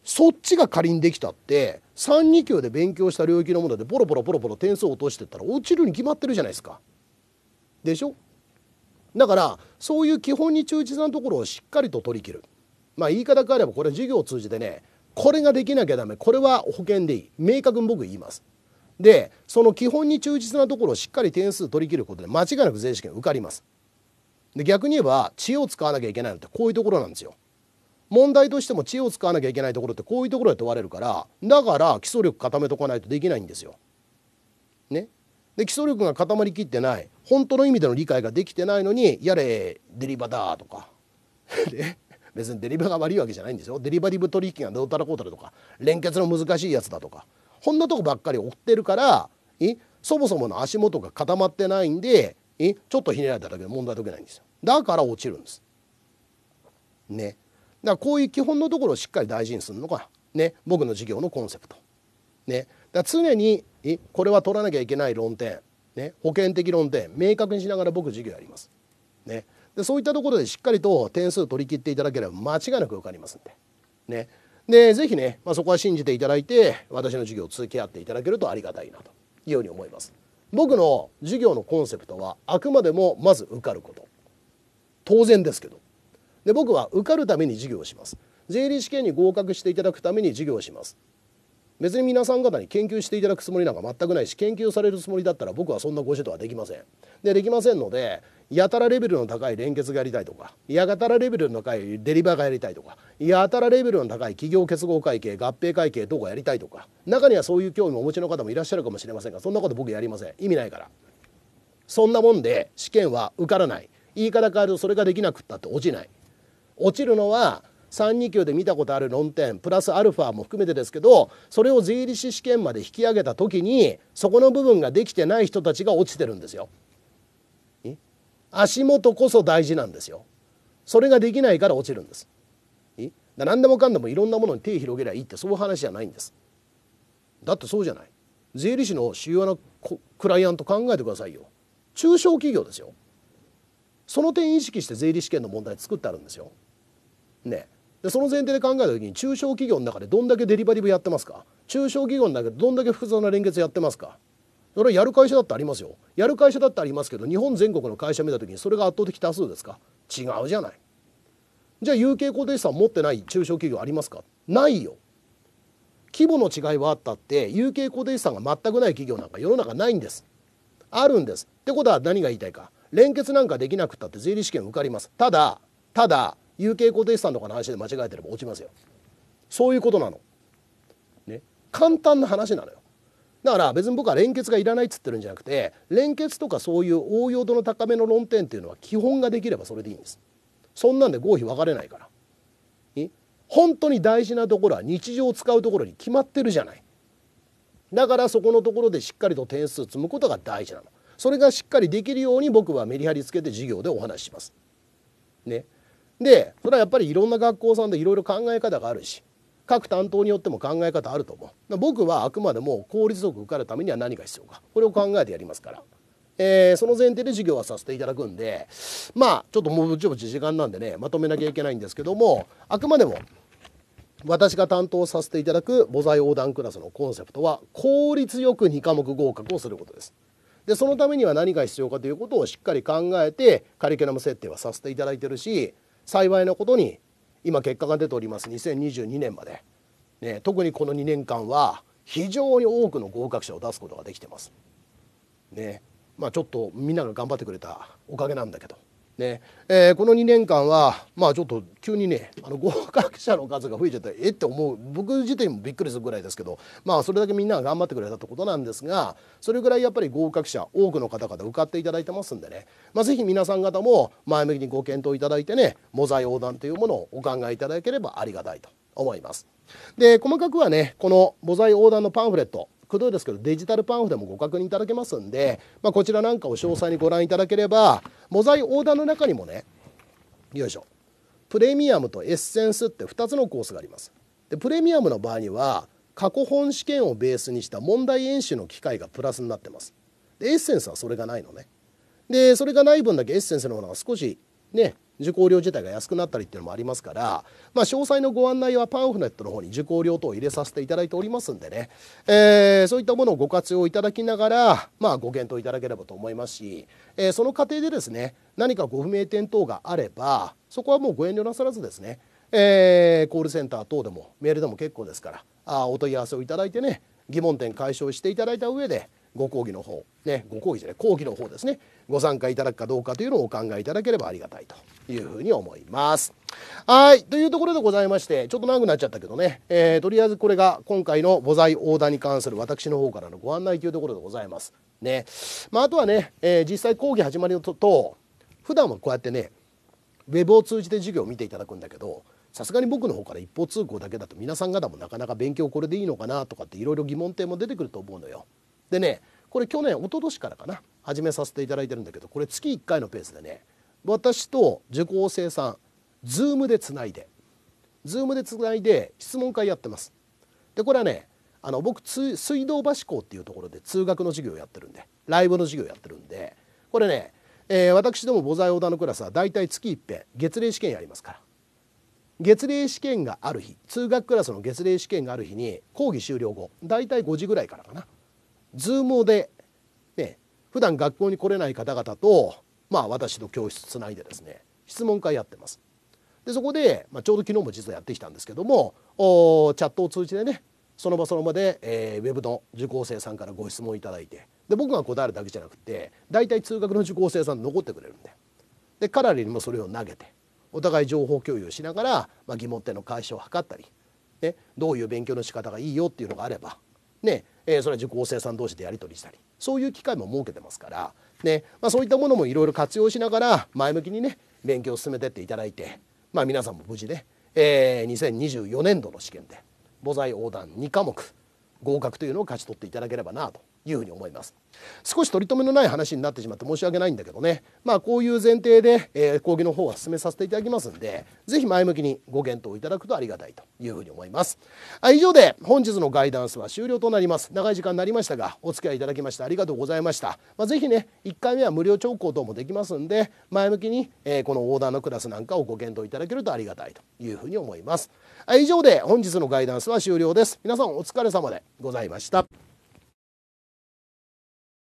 そっちが仮にできたって32級で勉強した領域のものでポロポロポロポロ点数を落としてったら落ちるに決まってるじゃないですか。でしょだからそういう基本に忠実なところをしっかりと取り切る。まあ言い方変えればこれは授業を通じてねこれができなきゃダメこれは保険でいい明確に僕言います。でその基本に忠実なところをしっかり点数取り切ることで間違いなく税試験受かります。で逆に言えば知恵を使わなきゃいけないのってこういうところなんですよ。問題としても知恵を使わなきゃいけないところってこういうところで問われるからだから基礎力固めとかないとできないんですよ。ね、で基礎力が固まりきってない本当の意味での理解ができてないのにやれデリバだとか 別にデリバが悪いわけじゃないんですよデリバリブ取引がどうたらこうたらとか連結の難しいやつだとかこんなとこばっかり追ってるからえそもそもの足元が固まってないんでえちょっとひねられただけで問題解けないんですよだから落ちるんです。ね。だからこういう基本のところをしっかり大事にするのが、ね、僕の授業のコンセプト。ね、だ常にこれは取らなきゃいけない論点、ね、保険的論点明確にしながら僕授業やります。ね、でそういったところでしっかりと点数取り切っていただければ間違いなく受かりますんで。ね、でぜひね、まあ、そこは信じていただいて私の授業を続け合っていただけるとありがたいなというように思います。僕の授業のコンセプトはあくまでもまず受かること当然ですけどで僕は受かるために授業をします税理士試験に合格していただくために授業をします別に皆さん方に研究していただくつもりなんか全くないし研究されるつもりだったら僕はそんなご指導はできませんでできませんのでやたらレベルの高い連結がやりたいとかやがたらレベルの高いデリバーがやりたいとかやたらレベルの高い企業結合会計合併会計うかやりたいとか中にはそういう興味をお持ちの方もいらっしゃるかもしれませんがそんなこと僕やりません意味ないからそんなもんで試験は受からない言い方変えるとそれができなくったって落ちない落ちるのは32級で見たことある論点プラスアルファも含めてですけどそれを税理士試験まで引き上げた時にそこの部分ができてない人たちが落ちてるんですよ。足元こそ大事なんですよ。それができないから落ちるんです。何でもかんでもいろんなものに手広げりゃいいってそういう話じゃないんです。だってそうじゃない。税理士の主要なクライアント考えてくださいよ。中小企業ですよ。その点意識して税理士試験の問題作ってあるんですよ。ねでその前提で考えた時に中小企業の中でどんだけデリバリブやってますか中小企業の中でどんだけ複雑な連結やってますかそれはやる会社だってありますよやる会社だってありますけど日本全国の会社見た時にそれが圧倒的多数ですか違うじゃないじゃあ有形固定資産持ってない中小企業ありますかないよ規模の違いはあったって有形固定資産が全くない企業なんか世の中ないんですあるんですってことは何が言いたいか連結なんかできなくったって税理士試験受かりますただただ有形固定資産とかの話で間違えてれば落ちますよそういうことなの、ね、簡単な話なのよだから別に僕は連結がいらないっつってるんじゃなくて連結とかそういう応用度の高めの論点っていうのは基本ができればそれでいいんですそんなんで合否分かれないから本当に大事なところは日常を使うところに決まってるじゃないだからそこのところでしっかりと点数積むことが大事なのそれがしっかりできるように僕はメリハリつけて授業でお話ししますねでそれはやっぱりいろんな学校さんでいろいろ考え方があるし各担当によっても考え方あると思う僕はあくまでも効率よく受かるためには何が必要かこれを考えてやりますから、えー、その前提で授業はさせていただくんでまあちょっともうちょっと時間なんでねまとめなきゃいけないんですけどもあくまでも私が担当させていただく母材横断クラスのコンセプトは効率よく2科目合格をすることです。でそのためには何が必要かということをしっかり考えてカリキュラム設定はさせていただいてるし幸いなことに今結果が出ております2022年まで、ね、特にこの2年間は非常に多くの合格者を出すことができてます。ねまあ、ちょっとみんなが頑張ってくれたおかげなんだけどねえー、この2年間は、まあ、ちょっと急にねあの合格者の数が増えちゃってえって思う僕自体もびっくりするぐらいですけど、まあ、それだけみんなが頑張ってくれたってことなんですがそれぐらいやっぱり合格者多くの方々受かっていただいてますんでね、まあ、ぜ皆さん方も前向きにご検討いただいてねモザイ横断というものをお考えいただければありがたいと思います。で細かくはねこのモザイ横断のパンフレットくどいですけどデジタルパンフでもご確認いただけますんで、まあ、こちらなんかを詳細にご覧いただければモザイオーダーの中にもねよいしょプレミアムとエッセンスって2つのコースがあります。でプレミアムの場合には過去本試験をベースにした問題演習の機会がプラスになってます。でエッセンスはそれがないのね。でそれがない分だけエッセンスのものが少しね受講料自体が安くなったりっていうのもありますから、まあ、詳細のご案内はパンフレットの方に受講料等を入れさせていただいておりますんでね、えー、そういったものをご活用いただきながら、まあ、ご検討いただければと思いますし、えー、その過程でですね何かご不明点等があればそこはもうご遠慮なさらずですね、えー、コールセンター等でもメールでも結構ですからあお問い合わせをいただいてね疑問点解消していただいた上でご講義の方、ね、ご講義じゃない講義の方ですねご参加いただくかどうかというのをお考えいただければありがたいというふうに思います。はいというところでございましてちょっと長くなっちゃったけどね、えー、とりあえずこれが今回の母材オーダーに関する私の方からのご案内というところでございます。ねまあ、あとはね、えー、実際講義始まりのとと普段はこうやってねウェブを通じて授業を見ていただくんだけどさすがに僕の方から一方通行だけだと皆さん方もなかなか勉強これでいいのかなとかっていろいろ疑問点も出てくると思うのよ。でねこれ去年一昨年からかな始めさせていただいてるんだけどこれ月1回のペースでね私と受講生さんズームでつないでズームでつないで質問会やってます。でこれはねあの僕水道橋校っていうところで通学の授業をやってるんでライブの授業やってるんでこれね、えー、私ども母材オーダーのクラスは大体月一遍月例試験やりますから月例試験がある日通学クラスの月例試験がある日に講義終了後大体5時ぐらいからかな Zoom で、ね、普段学校に来れない方々と、まあ、私と教室つないでですね質問会やってます。でそこで、まあ、ちょうど昨日も実はやってきたんですけどもおチャットを通じてねその場その場で、えー、ウェブの受講生さんからご質問いただいてで僕が答えるだけじゃなくて大体通学の受講生さん残ってくれるんででカラリにもそれを投げてお互い情報共有しながら、まあ、疑問点の解消を図ったり、ね、どういう勉強の仕方がいいよっていうのがあれば、ね、えー、それは受講生さん同士でやり取りしたりそういう機会も設けてますから、ねまあ、そういったものもいろいろ活用しながら前向きにね勉強を進めてっていただいて、まあ、皆さんも無事ね、えー、2024年度の試験で母材横断2科目合格というのを勝ち取っていただければなというふうに思います。少し取り留めのない話になってしまって申し訳ないんだけどね、まあ、こういう前提で、えー、講義の方は進めさせていただきますんで是非前向きにご検討いただくとありがたいというふうに思いますあ以上で本日のガイダンスは終了となります長い時間になりましたがお付き合いいただきましてありがとうございました、まあ、是非ね1回目は無料聴講等もできますんで前向きに、えー、このオーダーのクラスなんかをご検討いただけるとありがたいというふうに思いますあ以上で本日のガイダンスは終了です皆さんお疲れ様でございました